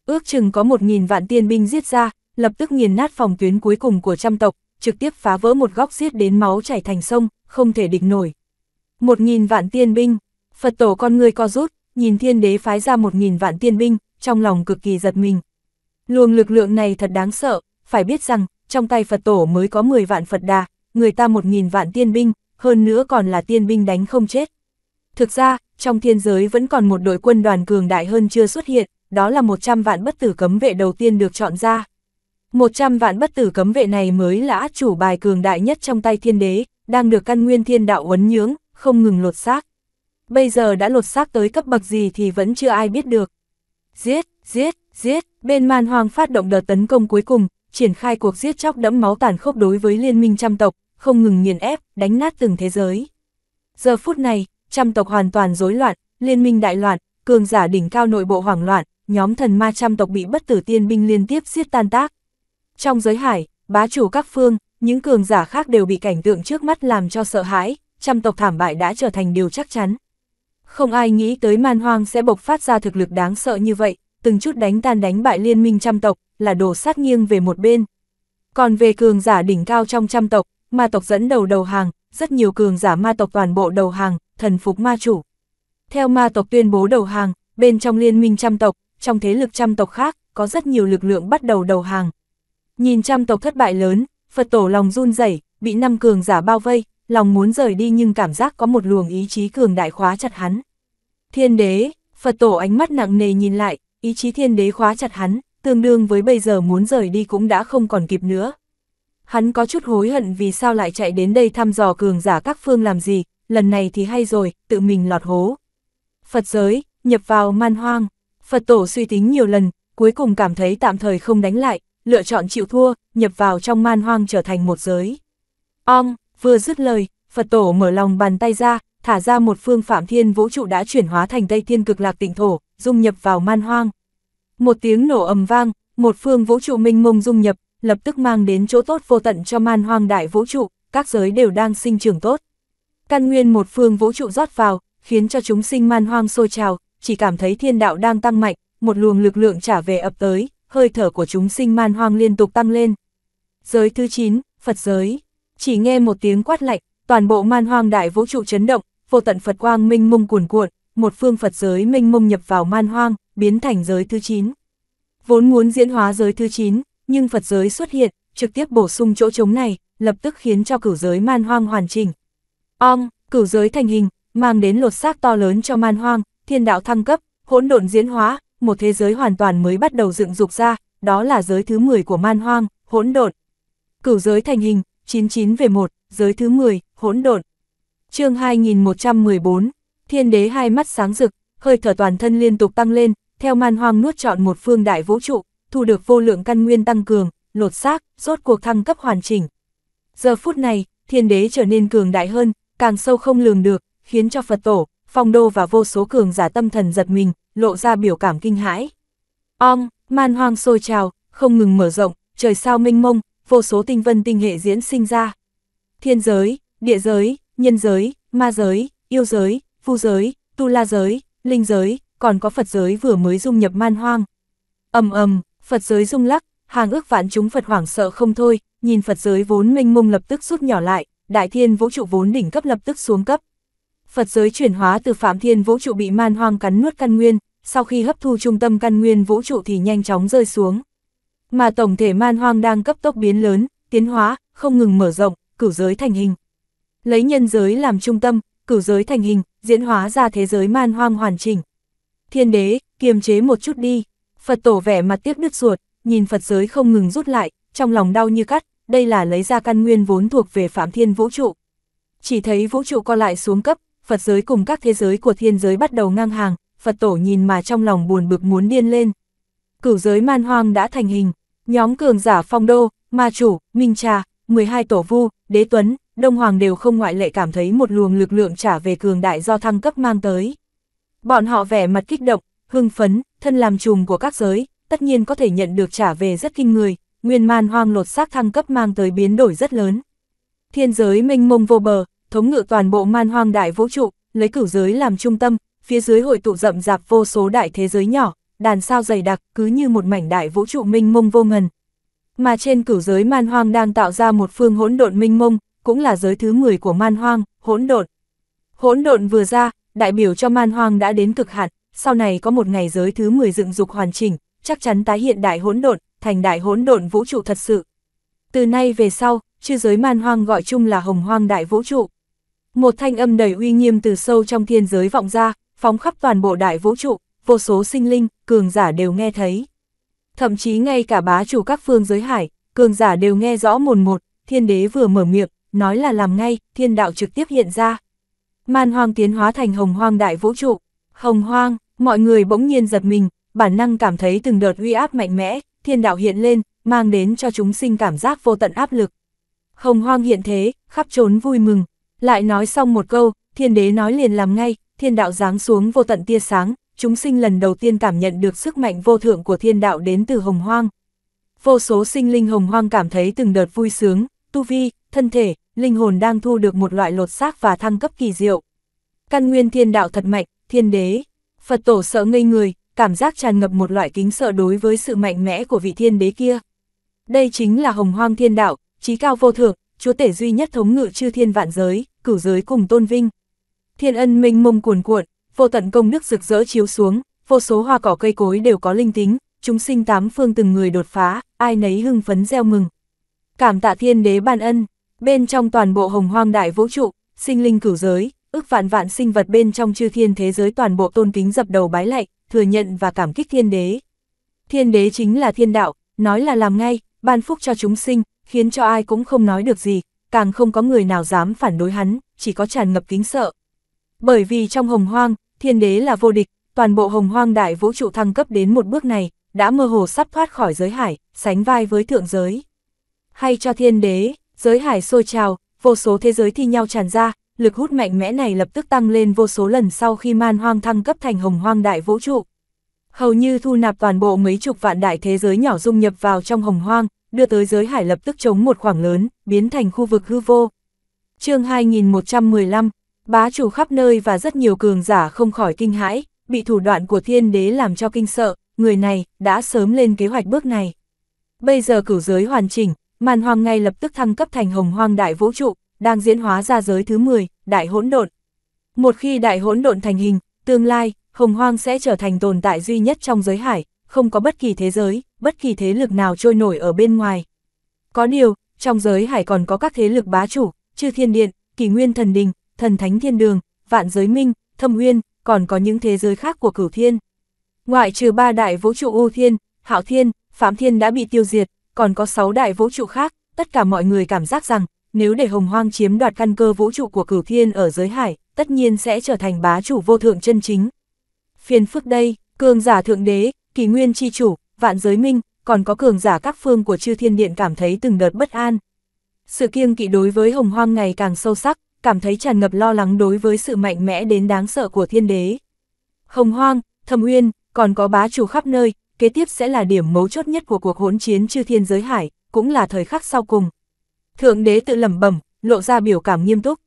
Ước chừng có một nghìn vạn tiên binh giết ra, lập tức nghiền nát phòng tuyến cuối cùng của trăm tộc, trực tiếp phá vỡ một góc giết đến máu chảy thành sông, không thể địch nổi. Một nghìn vạn tiên binh, Phật tổ con người co rút, nhìn thiên đế phái ra một nghìn vạn tiên binh, trong lòng cực kỳ giật mình. Luồng lực lượng này thật đáng sợ, phải biết rằng, trong tay Phật tổ mới có 10 vạn Phật đà, người ta 1.000 vạn tiên binh, hơn nữa còn là tiên binh đánh không chết. Thực ra, trong thiên giới vẫn còn một đội quân đoàn cường đại hơn chưa xuất hiện, đó là 100 vạn bất tử cấm vệ đầu tiên được chọn ra. 100 vạn bất tử cấm vệ này mới là át chủ bài cường đại nhất trong tay thiên đế, đang được căn nguyên thiên đạo uấn nhưỡng, không ngừng lột xác. Bây giờ đã lột xác tới cấp bậc gì thì vẫn chưa ai biết được giết, giết, giết, bên man hoang phát động đợt tấn công cuối cùng, triển khai cuộc giết chóc đẫm máu tàn khốc đối với liên minh trăm tộc, không ngừng nghiền ép, đánh nát từng thế giới. Giờ phút này, trăm tộc hoàn toàn rối loạn, liên minh đại loạn, cường giả đỉnh cao nội bộ hoảng loạn, nhóm thần ma trăm tộc bị bất tử tiên binh liên tiếp giết tan tác. Trong giới hải, bá chủ các phương, những cường giả khác đều bị cảnh tượng trước mắt làm cho sợ hãi, trăm tộc thảm bại đã trở thành điều chắc chắn. Không ai nghĩ tới man hoang sẽ bộc phát ra thực lực đáng sợ như vậy, từng chút đánh tan đánh bại liên minh trăm tộc, là đổ sát nghiêng về một bên. Còn về cường giả đỉnh cao trong trăm tộc, ma tộc dẫn đầu đầu hàng, rất nhiều cường giả ma tộc toàn bộ đầu hàng, thần phục ma chủ. Theo ma tộc tuyên bố đầu hàng, bên trong liên minh trăm tộc, trong thế lực trăm tộc khác, có rất nhiều lực lượng bắt đầu đầu hàng. Nhìn trăm tộc thất bại lớn, Phật tổ lòng run rẩy, bị năm cường giả bao vây, lòng muốn rời đi nhưng cảm giác có một luồng ý chí cường đại khóa chặt hắn. Thiên đế, Phật tổ ánh mắt nặng nề nhìn lại, ý chí thiên đế khóa chặt hắn, tương đương với bây giờ muốn rời đi cũng đã không còn kịp nữa. Hắn có chút hối hận vì sao lại chạy đến đây thăm dò cường giả các phương làm gì, lần này thì hay rồi, tự mình lọt hố. Phật giới, nhập vào man hoang, Phật tổ suy tính nhiều lần, cuối cùng cảm thấy tạm thời không đánh lại, lựa chọn chịu thua, nhập vào trong man hoang trở thành một giới. Ong, vừa dứt lời, Phật tổ mở lòng bàn tay ra, thả ra một phương phạm thiên vũ trụ đã chuyển hóa thành Tây Thiên cực lạc tịnh thổ, dung nhập vào man hoang. Một tiếng nổ ầm vang, một phương vũ trụ minh mông dung nhập, lập tức mang đến chỗ tốt vô tận cho man hoang đại vũ trụ, các giới đều đang sinh trưởng tốt. Căn nguyên một phương vũ trụ rót vào, khiến cho chúng sinh man hoang sôi trào, chỉ cảm thấy thiên đạo đang tăng mạnh, một luồng lực lượng trả về ập tới, hơi thở của chúng sinh man hoang liên tục tăng lên. Giới thứ 9, Phật giới chỉ nghe một tiếng quát lạnh, toàn bộ man hoang đại vũ trụ chấn động, vô tận Phật quang minh mông cuồn cuộn, một phương Phật giới minh mông nhập vào man hoang, biến thành giới thứ 9. Vốn muốn diễn hóa giới thứ 9, nhưng Phật giới xuất hiện, trực tiếp bổ sung chỗ trống này, lập tức khiến cho cửu giới man hoang hoàn chỉnh. Ong, cửu giới thành hình, mang đến lột xác to lớn cho man hoang, thiên đạo thăng cấp, hỗn độn diễn hóa, một thế giới hoàn toàn mới bắt đầu dựng dục ra, đó là giới thứ 10 của man hoang, hỗn độn. Cửu giới thành hình, 99 về 1, giới thứ 10, hỗn độn. chương 2114, thiên đế hai mắt sáng rực, hơi thở toàn thân liên tục tăng lên, theo man hoang nuốt trọn một phương đại vũ trụ, thu được vô lượng căn nguyên tăng cường, lột xác, rốt cuộc thăng cấp hoàn chỉnh. Giờ phút này, thiên đế trở nên cường đại hơn, càng sâu không lường được, khiến cho Phật tổ, phong đô và vô số cường giả tâm thần giật mình, lộ ra biểu cảm kinh hãi. Ong, man hoang sôi trào, không ngừng mở rộng, trời sao mênh mông, vô số tinh vân tinh hệ diễn sinh ra. Thiên giới, địa giới, nhân giới, ma giới, yêu giới, phu giới, tu la giới, linh giới, còn có Phật giới vừa mới dung nhập man hoang. ầm ầm, Phật giới rung lắc, hàng ước vạn chúng Phật hoảng sợ không thôi, nhìn Phật giới vốn mênh mông lập tức rút nhỏ lại, đại thiên vũ trụ vốn đỉnh cấp lập tức xuống cấp. Phật giới chuyển hóa từ phạm thiên vũ trụ bị man hoang cắn nuốt căn nguyên, sau khi hấp thu trung tâm căn nguyên vũ trụ thì nhanh chóng rơi xuống, mà tổng thể man hoang đang cấp tốc biến lớn, tiến hóa, không ngừng mở rộng, cửu giới thành hình. Lấy nhân giới làm trung tâm, cửu giới thành hình, diễn hóa ra thế giới man hoang hoàn chỉnh. Thiên đế, kiềm chế một chút đi. Phật tổ vẻ mặt tiếc đứt ruột, nhìn Phật giới không ngừng rút lại, trong lòng đau như cắt, đây là lấy ra căn nguyên vốn thuộc về phạm thiên vũ trụ. Chỉ thấy vũ trụ co lại xuống cấp, Phật giới cùng các thế giới của thiên giới bắt đầu ngang hàng, Phật tổ nhìn mà trong lòng buồn bực muốn điên lên. Cửu giới man hoang đã thành hình, Nhóm cường giả phong đô, ma chủ, minh trà, 12 tổ vu, đế tuấn, đông hoàng đều không ngoại lệ cảm thấy một luồng lực lượng trả về cường đại do thăng cấp mang tới. Bọn họ vẻ mặt kích động, hưng phấn, thân làm trùm của các giới, tất nhiên có thể nhận được trả về rất kinh người, nguyên man hoang lột xác thăng cấp mang tới biến đổi rất lớn. Thiên giới mênh mông vô bờ, thống ngự toàn bộ man hoang đại vũ trụ, lấy cửu giới làm trung tâm, phía dưới hội tụ rậm rạp vô số đại thế giới nhỏ, đàn sao dày đặc, cứ như một mảnh đại vũ trụ minh mông vô ngần. Mà trên cửu giới man hoang đang tạo ra một phương hỗn độn minh mông, cũng là giới thứ 10 của man hoang, hỗn độn. Hỗn độn vừa ra, đại biểu cho man hoang đã đến cực hạn, sau này có một ngày giới thứ 10 dựng dục hoàn chỉnh, chắc chắn tái hiện đại hỗn độn, thành đại hỗn độn vũ trụ thật sự. Từ nay về sau, chư giới man hoang gọi chung là hồng hoang đại vũ trụ. Một thanh âm đầy uy nghiêm từ sâu trong thiên giới vọng ra, phóng khắp toàn bộ đại vũ trụ, vô số sinh linh, cường giả đều nghe thấy. Thậm chí ngay cả bá chủ các phương giới hải, cường giả đều nghe rõ mồn một, thiên đế vừa mở miệng, nói là làm ngay, thiên đạo trực tiếp hiện ra. Man hoang tiến hóa thành hồng hoang đại vũ trụ. Hồng hoang, mọi người bỗng nhiên giật mình, bản năng cảm thấy từng đợt uy áp mạnh mẽ, thiên đạo hiện lên, mang đến cho chúng sinh cảm giác vô tận áp lực. Hồng hoang hiện thế, khắp trốn vui mừng, lại nói xong một câu, thiên đế nói liền làm ngay, thiên đạo giáng xuống vô tận tia sáng, chúng sinh lần đầu tiên cảm nhận được sức mạnh vô thượng của thiên đạo đến từ hồng hoang. Vô số sinh linh hồng hoang cảm thấy từng đợt vui sướng, tu vi, thân thể, linh hồn đang thu được một loại lột xác và thăng cấp kỳ diệu. Căn nguyên thiên đạo thật mạnh, thiên đế. Phật tổ sợ ngây người, cảm giác tràn ngập một loại kính sợ đối với sự mạnh mẽ của vị thiên đế kia. Đây chính là hồng hoang thiên đạo, trí cao vô thượng, chúa tể duy nhất thống ngự chư thiên vạn giới, cửu giới cùng tôn vinh. Thiên ân minh mông cuồn cuộn, vô tận công đức rực rỡ chiếu xuống, vô số hoa cỏ cây cối đều có linh tính, chúng sinh tám phương từng người đột phá, ai nấy hưng phấn gieo mừng. Cảm tạ thiên đế ban ân, bên trong toàn bộ hồng hoang đại vũ trụ, sinh linh cửu giới, ước vạn vạn sinh vật bên trong chư thiên thế giới toàn bộ tôn kính dập đầu bái lạy, thừa nhận và cảm kích thiên đế. Thiên đế chính là thiên đạo, nói là làm ngay, ban phúc cho chúng sinh, khiến cho ai cũng không nói được gì, càng không có người nào dám phản đối hắn, chỉ có tràn ngập kính sợ. Bởi vì trong hồng hoang, thiên đế là vô địch, toàn bộ hồng hoang đại vũ trụ thăng cấp đến một bước này, đã mơ hồ sắp thoát khỏi giới hải, sánh vai với thượng giới. Hay cho thiên đế, giới hải sôi trào, vô số thế giới thi nhau tràn ra, lực hút mạnh mẽ này lập tức tăng lên vô số lần sau khi man hoang thăng cấp thành hồng hoang đại vũ trụ. Hầu như thu nạp toàn bộ mấy chục vạn đại thế giới nhỏ dung nhập vào trong hồng hoang, đưa tới giới hải lập tức chống một khoảng lớn, biến thành khu vực hư vô. chương 2115, Bá chủ khắp nơi và rất nhiều cường giả không khỏi kinh hãi, bị thủ đoạn của thiên đế làm cho kinh sợ, người này đã sớm lên kế hoạch bước này. Bây giờ cửu giới hoàn chỉnh, màn hoàng ngay lập tức thăng cấp thành hồng hoang đại vũ trụ, đang diễn hóa ra giới thứ 10, đại hỗn độn. Một khi đại hỗn độn thành hình, tương lai, hồng hoang sẽ trở thành tồn tại duy nhất trong giới hải, không có bất kỳ thế giới, bất kỳ thế lực nào trôi nổi ở bên ngoài. Có điều, trong giới hải còn có các thế lực bá chủ, chư thiên điện, kỳ nguyên thần đình, thần thánh thiên đường, vạn giới minh, thâm nguyên còn có những thế giới khác của cửu thiên. Ngoại trừ ba đại vũ trụ U Thiên, Hạo Thiên, Phạm Thiên đã bị tiêu diệt, còn có sáu đại vũ trụ khác, tất cả mọi người cảm giác rằng, nếu để Hồng Hoang chiếm đoạt căn cơ vũ trụ của cửu thiên ở giới hải, tất nhiên sẽ trở thành bá chủ vô thượng chân chính. Phiền phức đây, cường giả thượng đế, kỳ nguyên chi chủ, vạn giới minh, còn có cường giả các phương của chư thiên điện cảm thấy từng đợt bất an. Sự kiêng kỵ đối với Hồng Hoang ngày càng sâu sắc, cảm thấy tràn ngập lo lắng đối với sự mạnh mẽ đến đáng sợ của thiên đế. Hồng hoang, thâm uyên, còn có bá chủ khắp nơi, kế tiếp sẽ là điểm mấu chốt nhất của cuộc hỗn chiến chư thiên giới hải, cũng là thời khắc sau cùng. Thượng đế tự lẩm bẩm, lộ ra biểu cảm nghiêm túc.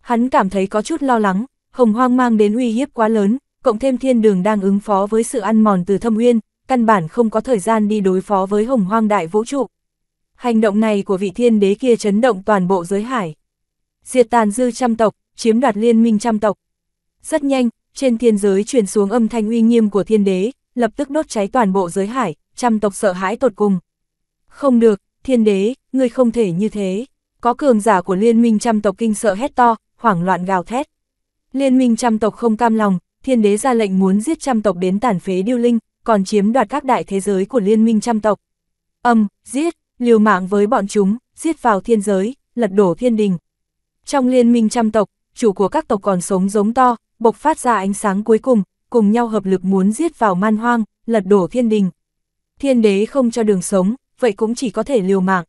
Hắn cảm thấy có chút lo lắng, hồng hoang mang đến uy hiếp quá lớn, cộng thêm thiên đường đang ứng phó với sự ăn mòn từ thâm uyên, căn bản không có thời gian đi đối phó với hồng hoang đại vũ trụ. Hành động này của vị thiên đế kia chấn động toàn bộ giới hải diệt tàn dư trăm tộc, chiếm đoạt liên minh trăm tộc. Rất nhanh, trên thiên giới truyền xuống âm thanh uy nghiêm của thiên đế, lập tức đốt cháy toàn bộ giới hải, trăm tộc sợ hãi tột cùng. Không được, thiên đế, ngươi không thể như thế. Có cường giả của liên minh trăm tộc kinh sợ hét to, hoảng loạn gào thét. Liên minh trăm tộc không cam lòng, thiên đế ra lệnh muốn giết trăm tộc đến tàn phế điêu linh, còn chiếm đoạt các đại thế giới của liên minh trăm tộc. Âm, giết, liều mạng với bọn chúng, giết vào thiên giới, lật đổ thiên đình. Trong liên minh trăm tộc, chủ của các tộc còn sống giống to, bộc phát ra ánh sáng cuối cùng, cùng nhau hợp lực muốn giết vào man hoang, lật đổ thiên đình. Thiên đế không cho đường sống, vậy cũng chỉ có thể liều mạng.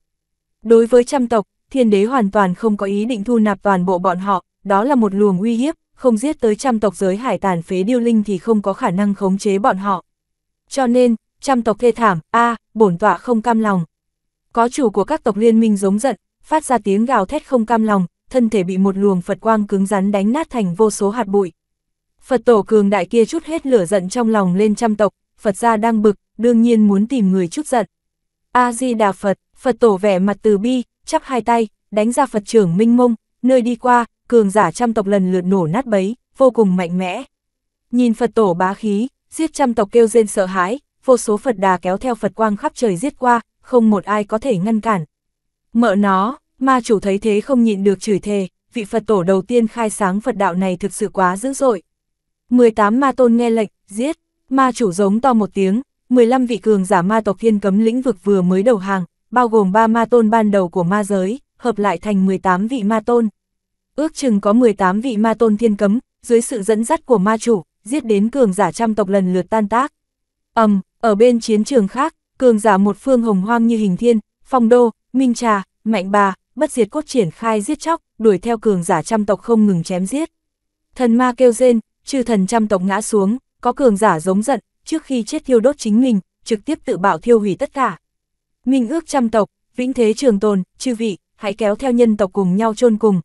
Đối với trăm tộc, thiên đế hoàn toàn không có ý định thu nạp toàn bộ bọn họ, đó là một luồng uy hiếp, không giết tới trăm tộc giới hải tàn phế điêu linh thì không có khả năng khống chế bọn họ. Cho nên, trăm tộc thê thảm, a bổn tọa không cam lòng. Có chủ của các tộc liên minh giống giận, phát ra tiếng gào thét không cam lòng, thân thể bị một luồng Phật quang cứng rắn đánh nát thành vô số hạt bụi. Phật tổ cường đại kia chút hết lửa giận trong lòng lên trăm tộc, Phật gia đang bực, đương nhiên muốn tìm người chút giận. A-di-đà Phật, Phật tổ vẻ mặt từ bi, chắp hai tay, đánh ra Phật trưởng minh mông, nơi đi qua, cường giả trăm tộc lần lượt nổ nát bấy, vô cùng mạnh mẽ. Nhìn Phật tổ bá khí, giết trăm tộc kêu rên sợ hãi, vô số Phật đà kéo theo Phật quang khắp trời giết qua, không một ai có thể ngăn cản. Mợ nó, Ma chủ thấy thế không nhịn được chửi thề, vị Phật tổ đầu tiên khai sáng Phật đạo này thực sự quá dữ dội. 18 ma tôn nghe lệnh, giết, ma chủ giống to một tiếng, 15 vị cường giả ma tộc thiên cấm lĩnh vực vừa mới đầu hàng, bao gồm 3 ma tôn ban đầu của ma giới, hợp lại thành 18 vị ma tôn. Ước chừng có 18 vị ma tôn thiên cấm, dưới sự dẫn dắt của ma chủ, giết đến cường giả trăm tộc lần lượt tan tác. Ẩm um, ở bên chiến trường khác, cường giả một phương hồng hoang như hình thiên, phong đô, minh trà, mạnh bà, bất diệt cốt triển khai giết chóc, đuổi theo cường giả trăm tộc không ngừng chém giết. Thần ma kêu rên, chư thần trăm tộc ngã xuống, có cường giả giống giận, trước khi chết thiêu đốt chính mình, trực tiếp tự bạo thiêu hủy tất cả. Minh ước trăm tộc, vĩnh thế trường tồn, chư vị, hãy kéo theo nhân tộc cùng nhau chôn cùng.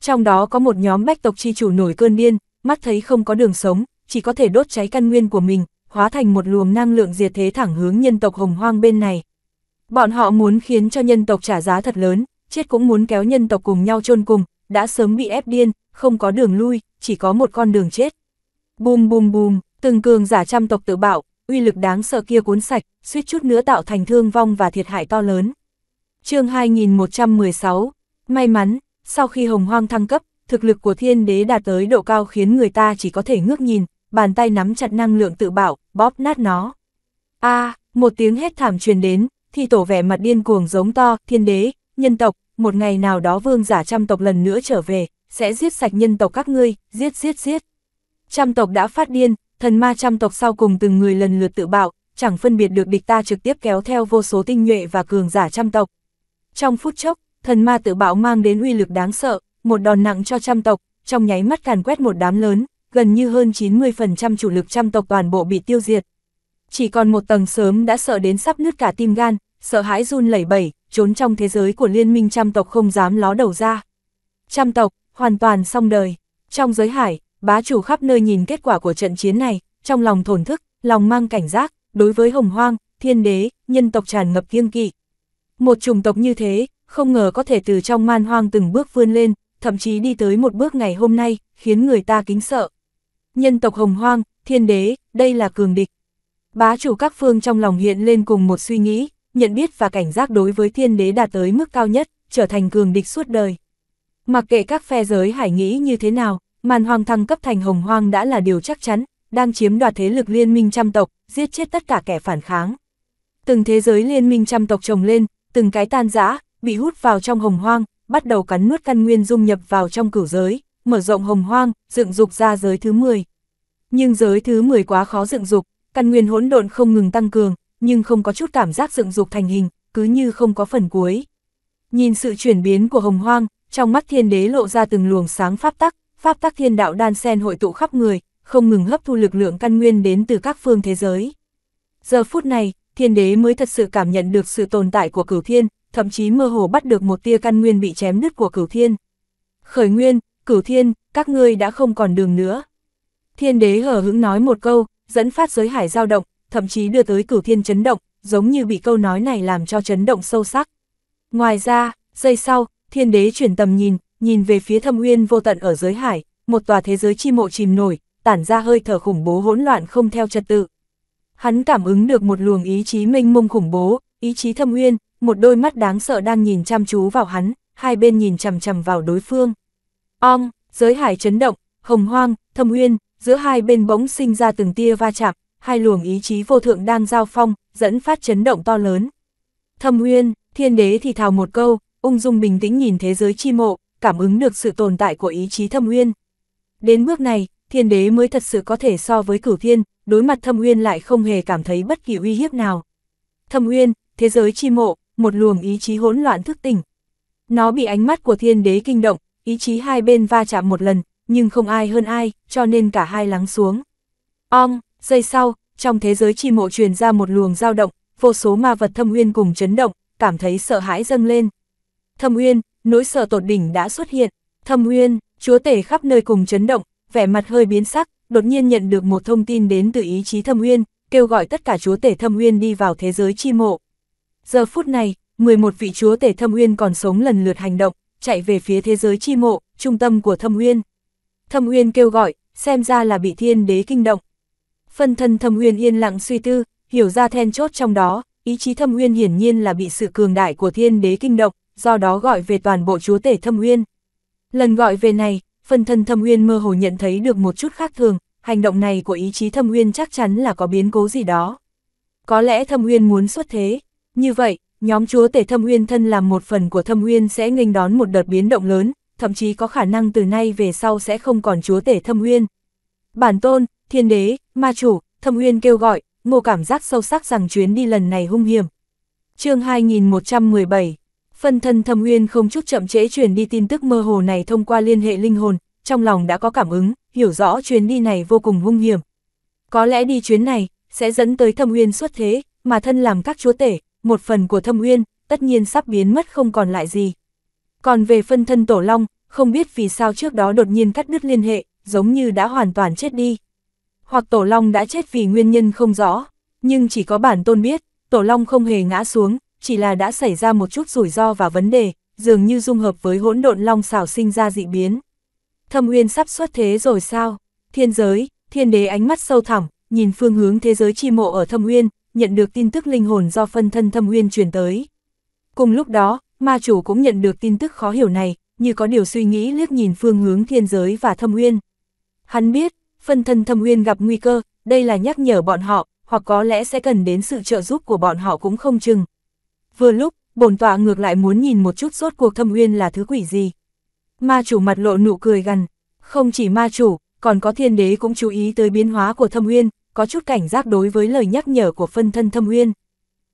Trong đó có một nhóm bách tộc chi chủ nổi cơn điên, mắt thấy không có đường sống, chỉ có thể đốt cháy căn nguyên của mình, hóa thành một luồng năng lượng diệt thế thẳng hướng nhân tộc hồng hoang bên này. Bọn họ muốn khiến cho nhân tộc trả giá thật lớn, chết cũng muốn kéo nhân tộc cùng nhau chôn cùng, đã sớm bị ép điên, không có đường lui, chỉ có một con đường chết. Bùm bùm bùm, từng cường giả trăm tộc tự bạo, uy lực đáng sợ kia cuốn sạch, suýt chút nữa tạo thành thương vong và thiệt hại to lớn. chương 2116, may mắn, sau khi hồng hoang thăng cấp, thực lực của thiên đế đạt tới độ cao khiến người ta chỉ có thể ngước nhìn, bàn tay nắm chặt năng lượng tự bạo, bóp nát nó. a một tiếng hét thảm truyền đến, thi tổ vẻ mặt điên cuồng giống to, thiên đế, nhân tộc, một ngày nào đó vương giả trăm tộc lần nữa trở về, sẽ giết sạch nhân tộc các ngươi, giết giết giết. Trăm tộc đã phát điên, thần ma trăm tộc sau cùng từng người lần lượt tự bạo, chẳng phân biệt được địch ta trực tiếp kéo theo vô số tinh nhuệ và cường giả trăm tộc. Trong phút chốc, thần ma tự bạo mang đến uy lực đáng sợ, một đòn nặng cho trăm tộc, trong nháy mắt càn quét một đám lớn, gần như hơn 90% chủ lực trăm tộc toàn bộ bị tiêu diệt. Chỉ còn một tầng sớm đã sợ đến sắp nứt cả tim gan, sợ hãi run lẩy bẩy, trốn trong thế giới của liên minh trăm tộc không dám ló đầu ra. Trăm tộc, hoàn toàn xong đời. Trong giới hải, bá chủ khắp nơi nhìn kết quả của trận chiến này, trong lòng thổn thức, lòng mang cảnh giác, đối với hồng hoang, thiên đế, nhân tộc tràn ngập kiêng kỵ. Một chủng tộc như thế, không ngờ có thể từ trong man hoang từng bước vươn lên, thậm chí đi tới một bước ngày hôm nay, khiến người ta kính sợ. Nhân tộc hồng hoang, thiên đế, đây là cường địch. Bá chủ các phương trong lòng hiện lên cùng một suy nghĩ, nhận biết và cảnh giác đối với thiên đế đạt tới mức cao nhất, trở thành cường địch suốt đời. Mặc kệ các phe giới hải nghĩ như thế nào, màn hoàng thăng cấp thành hồng hoang đã là điều chắc chắn, đang chiếm đoạt thế lực liên minh trăm tộc, giết chết tất cả kẻ phản kháng. Từng thế giới liên minh trăm tộc trồng lên, từng cái tan rã, bị hút vào trong hồng hoang, bắt đầu cắn nuốt căn nguyên dung nhập vào trong cửu giới, mở rộng hồng hoang, dựng dục ra giới thứ 10. Nhưng giới thứ 10 quá khó dựng dục, căn nguyên hỗn độn không ngừng tăng cường, nhưng không có chút cảm giác dựng dục thành hình, cứ như không có phần cuối. Nhìn sự chuyển biến của hồng hoang, trong mắt thiên đế lộ ra từng luồng sáng pháp tắc, pháp tắc thiên đạo đan sen hội tụ khắp người, không ngừng hấp thu lực lượng căn nguyên đến từ các phương thế giới. Giờ phút này, thiên đế mới thật sự cảm nhận được sự tồn tại của cửu thiên, thậm chí mơ hồ bắt được một tia căn nguyên bị chém nứt của cửu thiên. Khởi nguyên, cửu thiên, các ngươi đã không còn đường nữa. Thiên đế hở hững nói một câu, dẫn phát giới hải dao động, thậm chí đưa tới cửu thiên chấn động, giống như bị câu nói này làm cho chấn động sâu sắc. Ngoài ra, giây sau, thiên đế chuyển tầm nhìn, nhìn về phía thâm uyên vô tận ở giới hải, một tòa thế giới chi mộ chìm nổi, tản ra hơi thở khủng bố hỗn loạn không theo trật tự. Hắn cảm ứng được một luồng ý chí mênh mông khủng bố, ý chí thâm uyên, một đôi mắt đáng sợ đang nhìn chăm chú vào hắn, hai bên nhìn chằm chằm vào đối phương. Ong, giới hải chấn động, hồng hoang, thâm uyên, giữa hai bên bỗng sinh ra từng tia va chạm, hai luồng ý chí vô thượng đang giao phong, dẫn phát chấn động to lớn. Thâm nguyên Thiên Đế thì thào một câu, ung dung bình tĩnh nhìn thế giới chi mộ, cảm ứng được sự tồn tại của ý chí Thâm nguyên. Đến bước này, Thiên Đế mới thật sự có thể so với cửu thiên, đối mặt Thâm nguyên lại không hề cảm thấy bất kỳ uy hiếp nào. Thâm nguyên thế giới chi mộ, một luồng ý chí hỗn loạn thức tỉnh. Nó bị ánh mắt của Thiên Đế kinh động, ý chí hai bên va chạm một lần, nhưng không ai hơn ai, cho nên cả hai lắng xuống. Ong, Giây sau, trong thế giới chi mộ truyền ra một luồng dao động, vô số ma vật thâm uyên cùng chấn động, cảm thấy sợ hãi dâng lên. Thâm uyên, nỗi sợ tột đỉnh đã xuất hiện. Thâm uyên, chúa tể khắp nơi cùng chấn động, vẻ mặt hơi biến sắc, đột nhiên nhận được một thông tin đến từ ý chí thâm uyên, kêu gọi tất cả chúa tể thâm uyên đi vào thế giới chi mộ. Giờ phút này, 11 vị chúa tể thâm uyên còn sống lần lượt hành động, chạy về phía thế giới chi mộ, trung tâm của thâm uyên. Thâm uyên kêu gọi, xem ra là bị thiên đế kinh động. Phần thân thâm uyên yên lặng suy tư, hiểu ra then chốt trong đó, ý chí thâm uyên hiển nhiên là bị sự cường đại của thiên đế kinh động, do đó gọi về toàn bộ chúa tể thâm uyên. Lần gọi về này, phần thân thâm uyên mơ hồ nhận thấy được một chút khác thường, hành động này của ý chí thâm uyên chắc chắn là có biến cố gì đó. Có lẽ thâm uyên muốn xuất thế, như vậy, nhóm chúa tể thâm uyên thân làm một phần của thâm uyên sẽ nghênh đón một đợt biến động lớn, thậm chí có khả năng từ nay về sau sẽ không còn chúa tể thâm uyên. Bản tôn, thiên đế, ma chủ, thâm uyên kêu gọi, ngô cảm giác sâu sắc rằng chuyến đi lần này hung hiểm. chương 2117, phân thân thâm uyên không chút chậm trễ truyền đi tin tức mơ hồ này thông qua liên hệ linh hồn, trong lòng đã có cảm ứng, hiểu rõ chuyến đi này vô cùng hung hiểm. Có lẽ đi chuyến này, sẽ dẫn tới thâm uyên xuất thế, mà thân làm các chúa tể, một phần của thâm uyên, tất nhiên sắp biến mất không còn lại gì. Còn về phân thân tổ long, không biết vì sao trước đó đột nhiên cắt đứt liên hệ, giống như đã hoàn toàn chết đi hoặc Tổ Long đã chết vì nguyên nhân không rõ, nhưng chỉ có bản tôn biết, Tổ Long không hề ngã xuống, chỉ là đã xảy ra một chút rủi ro và vấn đề, dường như dung hợp với hỗn độn Long xảo sinh ra dị biến. Thâm Uyên sắp xuất thế rồi sao? Thiên giới, thiên đế ánh mắt sâu thẳm, nhìn phương hướng thế giới chi mộ ở Thâm Uyên, nhận được tin tức linh hồn do phân thân Thâm Uyên truyền tới. Cùng lúc đó, ma chủ cũng nhận được tin tức khó hiểu này, như có điều suy nghĩ liếc nhìn phương hướng thiên giới và Thâm Uyên. Hắn biết, phân thân thâm uyên gặp nguy cơ, đây là nhắc nhở bọn họ, hoặc có lẽ sẽ cần đến sự trợ giúp của bọn họ cũng không chừng. Vừa lúc, bổn tọa ngược lại muốn nhìn một chút rốt cuộc thâm uyên là thứ quỷ gì. Ma chủ mặt lộ nụ cười gần không chỉ ma chủ, còn có thiên đế cũng chú ý tới biến hóa của thâm uyên, có chút cảnh giác đối với lời nhắc nhở của phân thân thâm uyên.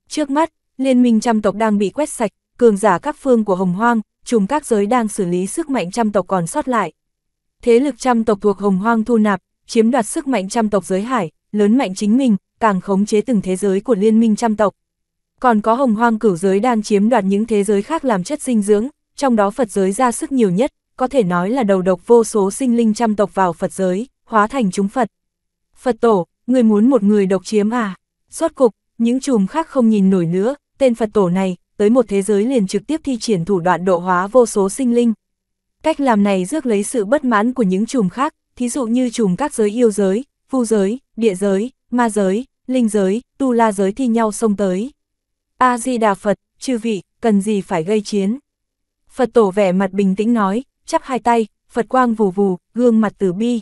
Trước mắt, liên minh trăm tộc đang bị quét sạch, cường giả các phương của Hồng Hoang, trùm các giới đang xử lý sức mạnh trăm tộc còn sót lại. Thế lực trăm tộc thuộc Hồng Hoang thu nạp, chiếm đoạt sức mạnh trăm tộc giới hải, lớn mạnh chính mình, càng khống chế từng thế giới của liên minh trăm tộc. Còn có hồng hoang cửu giới đang chiếm đoạt những thế giới khác làm chất dinh dưỡng, trong đó Phật giới ra sức nhiều nhất, có thể nói là đầu độc vô số sinh linh trăm tộc vào Phật giới, hóa thành chúng Phật. Phật tổ, người muốn một người độc chiếm à? Suốt cục, những chùm khác không nhìn nổi nữa, tên Phật tổ này, tới một thế giới liền trực tiếp thi triển thủ đoạn độ hóa vô số sinh linh. Cách làm này rước lấy sự bất mãn của những chùm khác, thí dụ như chùm các giới yêu giới, vu giới, địa giới, ma giới, linh giới, tu la giới thi nhau xông tới. A-di-đà Phật, chư vị, cần gì phải gây chiến? Phật tổ vẻ mặt bình tĩnh nói, chắp hai tay, Phật quang vù vù, gương mặt tử bi.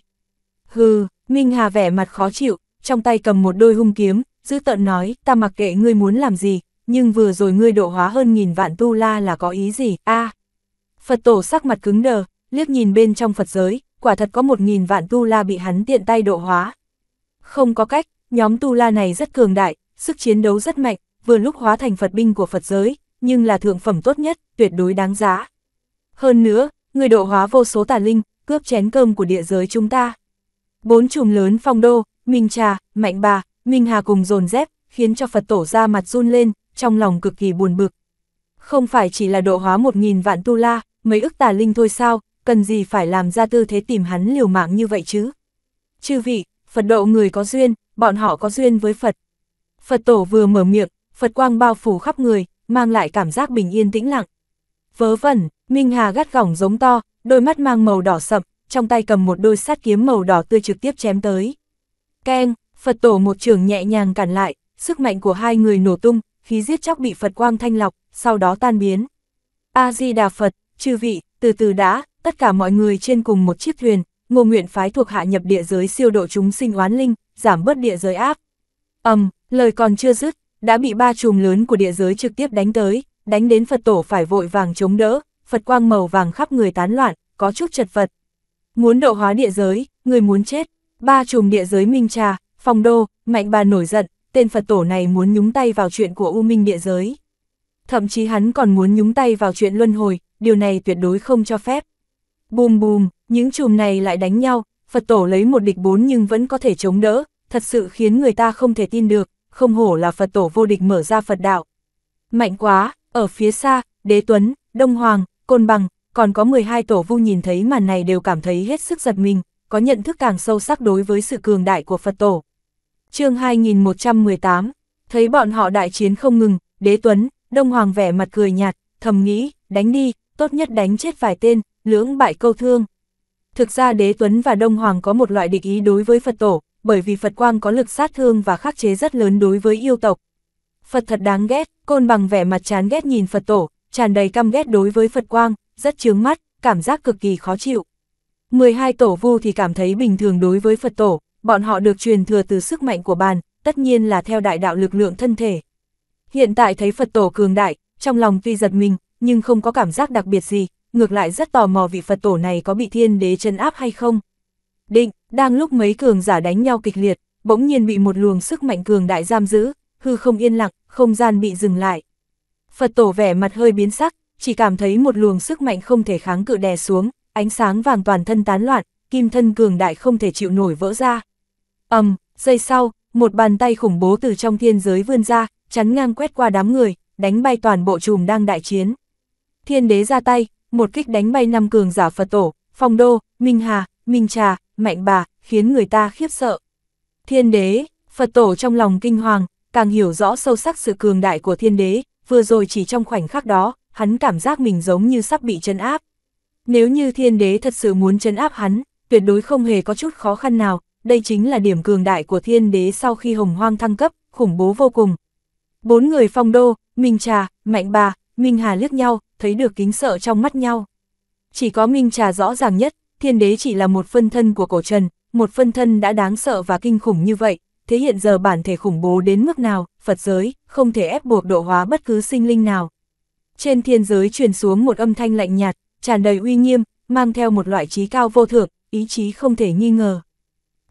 Hừ, Minh Hà vẻ mặt khó chịu, trong tay cầm một đôi hung kiếm, giữ tợn nói, ta mặc kệ ngươi muốn làm gì, nhưng vừa rồi ngươi độ hóa hơn nghìn vạn tu la là có ý gì, a Phật tổ sắc mặt cứng đờ, liếc nhìn bên trong Phật giới, quả thật có một nghìn vạn tu la bị hắn tiện tay độ hóa. Không có cách, nhóm tu la này rất cường đại, sức chiến đấu rất mạnh, vừa lúc hóa thành Phật binh của Phật giới, nhưng là thượng phẩm tốt nhất, tuyệt đối đáng giá. Hơn nữa, người độ hóa vô số tà linh, cướp chén cơm của địa giới chúng ta. Bốn chùm lớn phong đô, Minh Trà, Mạnh Bà, Minh Hà cùng dồn dép, khiến cho Phật tổ ra mặt run lên, trong lòng cực kỳ buồn bực. Không phải chỉ là độ hóa một nghìn vạn tu la, mấy ức tà linh thôi sao, cần gì phải làm ra tư thế tìm hắn liều mạng như vậy chứ. Chư vị, Phật độ người có duyên, bọn họ có duyên với Phật. Phật tổ vừa mở miệng, Phật quang bao phủ khắp người, mang lại cảm giác bình yên tĩnh lặng. Vớ vẩn, Minh Hà gắt gỏng giống to, đôi mắt mang màu đỏ sậm, trong tay cầm một đôi sát kiếm màu đỏ tươi trực tiếp chém tới. Keng, Phật tổ một trường nhẹ nhàng cản lại, sức mạnh của hai người nổ tung, khí giết chóc bị Phật quang thanh lọc, sau đó tan biến. A-di-đà Phật, chư vị, từ từ đã, tất cả mọi người trên cùng một chiếc thuyền, ngô nguyện phái thuộc hạ nhập địa giới siêu độ chúng sinh oán linh, giảm bớt địa giới áp. ầm, um, lời còn chưa dứt, đã bị ba chùm lớn của địa giới trực tiếp đánh tới, đánh đến Phật tổ phải vội vàng chống đỡ, Phật quang màu vàng khắp người tán loạn, có chút chật vật. Muốn độ hóa địa giới, người muốn chết, ba chùm địa giới minh trà, phong đô, mạnh bà nổi giận, tên Phật tổ này muốn nhúng tay vào chuyện của U Minh địa giới. Thậm chí hắn còn muốn nhúng tay vào chuyện luân hồi, điều này tuyệt đối không cho phép. Bùm bùm, những chùm này lại đánh nhau, Phật tổ lấy một địch bốn nhưng vẫn có thể chống đỡ, thật sự khiến người ta không thể tin được, không hổ là Phật tổ vô địch mở ra Phật đạo. Mạnh quá, ở phía xa, Đế Tuấn, Đông Hoàng, Côn Bằng, còn có 12 tổ vu nhìn thấy màn này đều cảm thấy hết sức giật mình, có nhận thức càng sâu sắc đối với sự cường đại của Phật tổ. chương 2118, thấy bọn họ đại chiến không ngừng, Đế Tuấn, Đông Hoàng vẻ mặt cười nhạt, thầm nghĩ, đánh đi, tốt nhất đánh chết vài tên, lưỡng bại câu thương. Thực ra đế tuấn và Đông Hoàng có một loại địch ý đối với Phật tổ, bởi vì Phật quang có lực sát thương và khắc chế rất lớn đối với yêu tộc. Phật thật đáng ghét, côn bằng vẻ mặt chán ghét nhìn Phật tổ, tràn đầy căm ghét đối với Phật quang, rất chướng mắt, cảm giác cực kỳ khó chịu. 12 tổ vu thì cảm thấy bình thường đối với Phật tổ, bọn họ được truyền thừa từ sức mạnh của bàn, tất nhiên là theo đại đạo lực lượng thân thể. Hiện tại thấy Phật tổ cường đại, trong lòng tuy giật mình, nhưng không có cảm giác đặc biệt gì, ngược lại rất tò mò vị Phật tổ này có bị thiên đế chân áp hay không. Định, đang lúc mấy cường giả đánh nhau kịch liệt, bỗng nhiên bị một luồng sức mạnh cường đại giam giữ, hư không yên lặng, không gian bị dừng lại. Phật tổ vẻ mặt hơi biến sắc, chỉ cảm thấy một luồng sức mạnh không thể kháng cự đè xuống, ánh sáng vàng toàn thân tán loạn, kim thân cường đại không thể chịu nổi vỡ ra. ầm, giây sau, một bàn tay khủng bố từ trong thiên giới vươn ra, chắn ngang quét qua đám người, đánh bay toàn bộ chùm đang đại chiến. Thiên đế ra tay, một kích đánh bay năm cường giả Phật tổ, Phong Đô, Minh Hà, Minh Trà, Mạnh Bà, khiến người ta khiếp sợ. Thiên đế, Phật tổ trong lòng kinh hoàng, càng hiểu rõ sâu sắc sự cường đại của thiên đế, vừa rồi chỉ trong khoảnh khắc đó, hắn cảm giác mình giống như sắp bị chấn áp. Nếu như thiên đế thật sự muốn chấn áp hắn, tuyệt đối không hề có chút khó khăn nào, đây chính là điểm cường đại của thiên đế sau khi hồng hoang thăng cấp, khủng bố vô cùng. Bốn người phong đô, Minh Trà, Mạnh Bà, Minh Hà liếc nhau, thấy được kính sợ trong mắt nhau. Chỉ có Minh Trà rõ ràng nhất, thiên đế chỉ là một phân thân của cổ trần, một phân thân đã đáng sợ và kinh khủng như vậy, thế hiện giờ bản thể khủng bố đến mức nào, Phật giới, không thể ép buộc độ hóa bất cứ sinh linh nào. Trên thiên giới truyền xuống một âm thanh lạnh nhạt, tràn đầy uy nghiêm, mang theo một loại trí cao vô thượng, ý chí không thể nghi ngờ.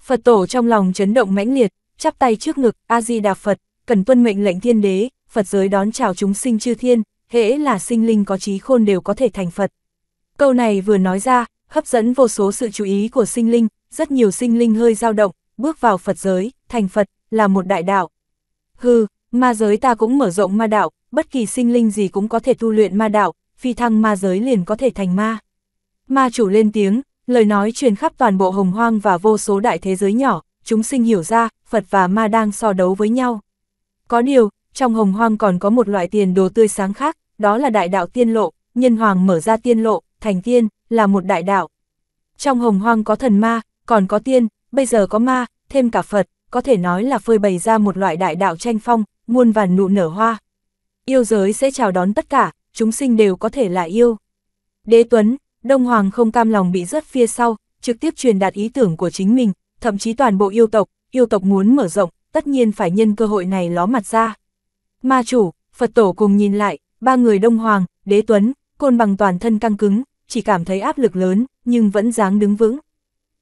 Phật tổ trong lòng chấn động mãnh liệt, chắp tay trước ngực, A-di-đà Phật, cần tuân mệnh lệnh thiên đế, Phật giới đón chào chúng sinh chư thiên, hễ là sinh linh có trí khôn đều có thể thành Phật. Câu này vừa nói ra, hấp dẫn vô số sự chú ý của sinh linh, rất nhiều sinh linh hơi dao động, bước vào Phật giới, thành Phật, là một đại đạo. Hừ, ma giới ta cũng mở rộng ma đạo, bất kỳ sinh linh gì cũng có thể tu luyện ma đạo, phi thăng ma giới liền có thể thành ma. Ma chủ lên tiếng, lời nói truyền khắp toàn bộ hồng hoang và vô số đại thế giới nhỏ, chúng sinh hiểu ra, Phật và ma đang so đấu với nhau. Có điều, trong hồng hoang còn có một loại tiền đồ tươi sáng khác, đó là đại đạo tiên lộ, nhân hoàng mở ra tiên lộ, thành tiên, là một đại đạo. Trong hồng hoang có thần ma, còn có tiên, bây giờ có ma, thêm cả Phật, có thể nói là phơi bày ra một loại đại đạo tranh phong, muôn vàn nụ nở hoa. Yêu giới sẽ chào đón tất cả, chúng sinh đều có thể là yêu. Đế Tuấn, Đông Hoàng không cam lòng bị rớt phía sau, trực tiếp truyền đạt ý tưởng của chính mình, thậm chí toàn bộ yêu tộc, yêu tộc muốn mở rộng, tất nhiên phải nhân cơ hội này ló mặt ra. Ma chủ, Phật tổ cùng nhìn lại, ba người đông hoàng, đế tuấn, côn bằng toàn thân căng cứng, chỉ cảm thấy áp lực lớn, nhưng vẫn dáng đứng vững.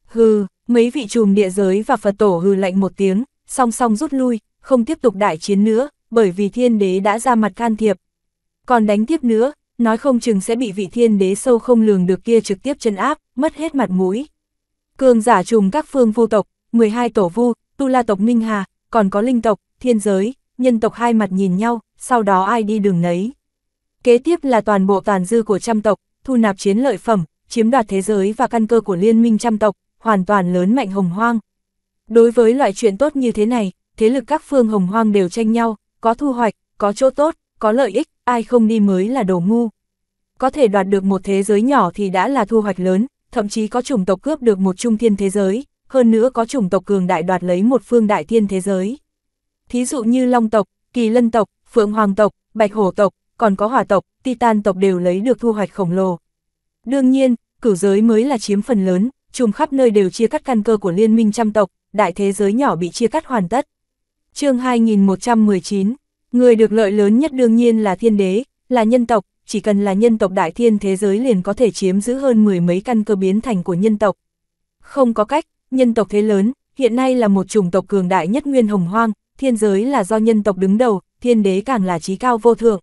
Hừ, mấy vị trùm địa giới và Phật tổ hừ lạnh một tiếng, song song rút lui, không tiếp tục đại chiến nữa, bởi vì thiên đế đã ra mặt can thiệp. Còn đánh tiếp nữa, nói không chừng sẽ bị vị thiên đế sâu không lường được kia trực tiếp chân áp, mất hết mặt mũi. Cường giả trùm các phương vu tộc, 12 tổ vu, tu la tộc Minh Hà, còn có linh tộc, thiên giới, nhân tộc hai mặt nhìn nhau, sau đó ai đi đường nấy. Kế tiếp là toàn bộ tàn dư của trăm tộc, thu nạp chiến lợi phẩm, chiếm đoạt thế giới và căn cơ của liên minh trăm tộc, hoàn toàn lớn mạnh hồng hoang. Đối với loại chuyện tốt như thế này, thế lực các phương hồng hoang đều tranh nhau, có thu hoạch, có chỗ tốt, có lợi ích, ai không đi mới là đồ ngu. Có thể đoạt được một thế giới nhỏ thì đã là thu hoạch lớn, thậm chí có chủng tộc cướp được một trung thiên thế giới, hơn nữa có chủng tộc cường đại đoạt lấy một phương đại thiên thế giới thí dụ như Long tộc, Kỳ Lân tộc, Phượng Hoàng tộc, Bạch Hổ tộc, còn có Hỏa tộc, Titan tộc đều lấy được thu hoạch khổng lồ. Đương nhiên, cửu giới mới là chiếm phần lớn, trùm khắp nơi đều chia cắt căn cơ của liên minh trăm tộc, đại thế giới nhỏ bị chia cắt hoàn tất. chương 2119, người được lợi lớn nhất đương nhiên là thiên đế, là nhân tộc, chỉ cần là nhân tộc đại thiên thế giới liền có thể chiếm giữ hơn mười mấy căn cơ biến thành của nhân tộc. Không có cách, nhân tộc thế lớn, hiện nay là một chủng tộc cường đại nhất nguyên hồng hoang, thiên giới là do nhân tộc đứng đầu, thiên đế càng là trí cao vô thượng.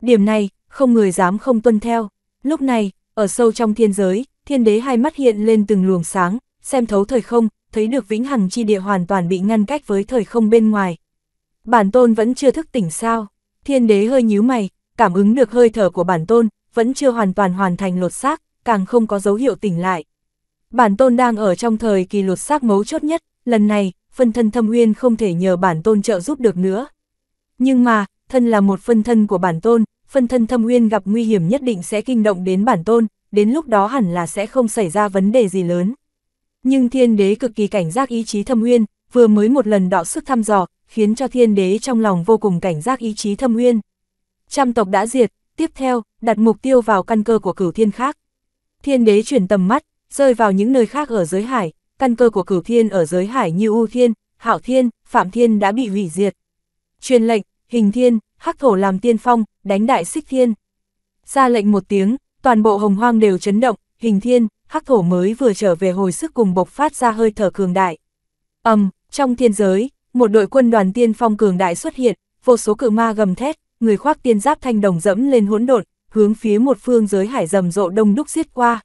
Điểm này, không người dám không tuân theo. Lúc này, ở sâu trong thiên giới, thiên đế hai mắt hiện lên từng luồng sáng, xem thấu thời không, thấy được vĩnh hằng chi địa hoàn toàn bị ngăn cách với thời không bên ngoài. Bản tôn vẫn chưa thức tỉnh sao? Thiên đế hơi nhíu mày, cảm ứng được hơi thở của bản tôn, vẫn chưa hoàn toàn hoàn thành lột xác, càng không có dấu hiệu tỉnh lại. Bản tôn đang ở trong thời kỳ lột xác mấu chốt nhất, lần này, phân thân thâm uyên không thể nhờ bản tôn trợ giúp được nữa. Nhưng mà, thân là một phân thân của bản tôn, phân thân thâm uyên gặp nguy hiểm nhất định sẽ kinh động đến bản tôn, đến lúc đó hẳn là sẽ không xảy ra vấn đề gì lớn. Nhưng thiên đế cực kỳ cảnh giác ý chí thâm uyên, vừa mới một lần đọ sức thăm dò, khiến cho thiên đế trong lòng vô cùng cảnh giác ý chí thâm uyên. Trăm tộc đã diệt, tiếp theo, đặt mục tiêu vào căn cơ của cửu thiên khác. Thiên đế chuyển tầm mắt, rơi vào những nơi khác ở giới hải, căn cơ của cửu thiên ở giới hải như U Thiên, Hảo Thiên, Phạm Thiên đã bị hủy diệt. Truyền lệnh, hình thiên, hắc thổ làm tiên phong, đánh đại xích thiên. Ra lệnh một tiếng, toàn bộ hồng hoang đều chấn động, hình thiên, hắc thổ mới vừa trở về hồi sức cùng bộc phát ra hơi thở cường đại. ầm um, trong thiên giới, một đội quân đoàn tiên phong cường đại xuất hiện, vô số cự ma gầm thét, người khoác tiên giáp thanh đồng dẫm lên hỗn độn, hướng phía một phương giới hải rầm rộ đông đúc giết qua.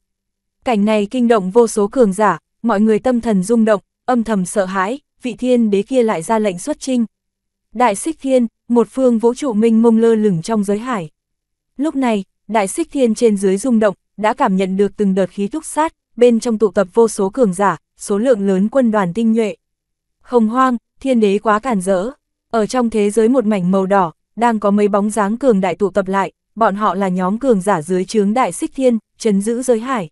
Cảnh này kinh động vô số cường giả, mọi người tâm thần rung động, âm thầm sợ hãi, vị thiên đế kia lại ra lệnh xuất trinh. Đại xích thiên, một phương vũ trụ minh mông lơ lửng trong giới hải. Lúc này, đại xích thiên trên dưới rung động, đã cảm nhận được từng đợt khí thúc sát, bên trong tụ tập vô số cường giả, số lượng lớn quân đoàn tinh nhuệ. Không hoang, thiên đế quá cản rỡ. Ở trong thế giới một mảnh màu đỏ, đang có mấy bóng dáng cường đại tụ tập lại, bọn họ là nhóm cường giả dưới chướng đại xích thiên, chấn giữ giới hải.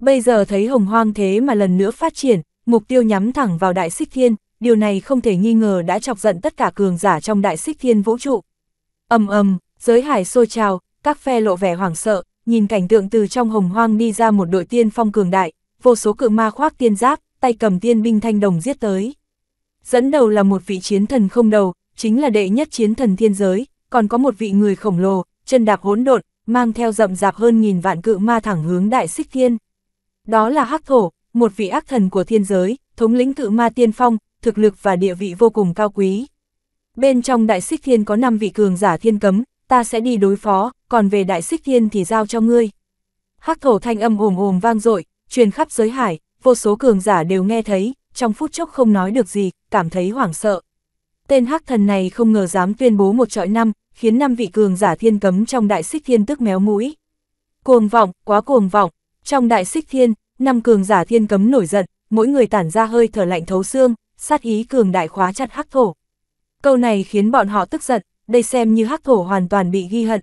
Bây giờ thấy hồng hoang thế mà lần nữa phát triển, mục tiêu nhắm thẳng vào đại xích thiên, điều này không thể nghi ngờ đã chọc giận tất cả cường giả trong đại xích thiên vũ trụ. ầm ầm, giới hải sôi trào, các phe lộ vẻ hoảng sợ, nhìn cảnh tượng từ trong hồng hoang đi ra một đội tiên phong cường đại, vô số cự ma khoác tiên giáp, tay cầm tiên binh thanh đồng giết tới. Dẫn đầu là một vị chiến thần không đầu, chính là đệ nhất chiến thần thiên giới, còn có một vị người khổng lồ, chân đạp hỗn độn, mang theo rậm rạp hơn nghìn vạn cự ma thẳng hướng đại xích thiên. Đó là Hắc Thổ, một vị ác thần của thiên giới, thống lĩnh cự ma tiên phong, thực lực và địa vị vô cùng cao quý. Bên trong Đại Xích Thiên có 5 vị cường giả thiên cấm, ta sẽ đi đối phó, còn về Đại Xích Thiên thì giao cho ngươi. Hắc Thổ thanh âm ồm ồm vang dội, truyền khắp giới hải, vô số cường giả đều nghe thấy, trong phút chốc không nói được gì, cảm thấy hoảng sợ. Tên hắc thần này không ngờ dám tuyên bố một trọi năm, khiến năm vị cường giả thiên cấm trong đại xích thiên tức méo mũi. Cuồng vọng, quá cuồng vọng, trong đại xích thiên, năm cường giả thiên cấm nổi giận, mỗi người tản ra hơi thở lạnh thấu xương, sát ý cường đại khóa chặt hắc thổ. Câu này khiến bọn họ tức giận, đây xem như hắc thổ hoàn toàn bị ghi hận.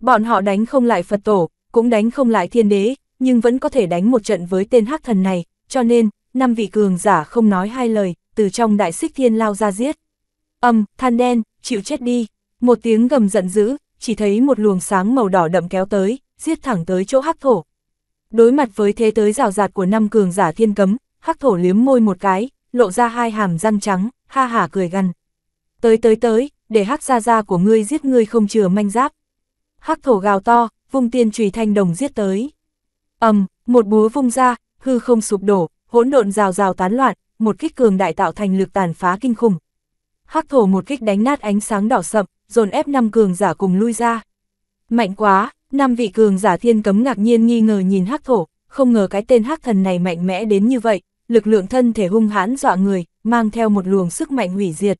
Bọn họ đánh không lại Phật tổ, cũng đánh không lại thiên đế, nhưng vẫn có thể đánh một trận với tên hắc thần này, cho nên, năm vị cường giả không nói hai lời, từ trong đại xích thiên lao ra giết. Âm, than đen, chịu chết đi, một tiếng gầm giận dữ, chỉ thấy một luồng sáng màu đỏ đậm kéo tới, giết thẳng tới chỗ hắc thổ, Đối mặt với thế tới rào rạt của năm cường giả thiên cấm, hắc thổ liếm môi một cái, lộ ra hai hàm răng trắng, ha hả cười gần Tới tới tới, để hắc ra ra của ngươi giết ngươi không chừa manh giáp. Hắc thổ gào to, vung tiên trùy thanh đồng giết tới. ầm, một búa vung ra, hư không sụp đổ, hỗn độn rào rào tán loạn, một kích cường đại tạo thành lực tàn phá kinh khủng. Hắc thổ một kích đánh nát ánh sáng đỏ sậm, dồn ép năm cường giả cùng lui ra. Mạnh quá, Năm vị cường giả thiên cấm ngạc nhiên nghi ngờ nhìn hắc thổ, không ngờ cái tên hắc thần này mạnh mẽ đến như vậy, lực lượng thân thể hung hãn dọa người, mang theo một luồng sức mạnh hủy diệt,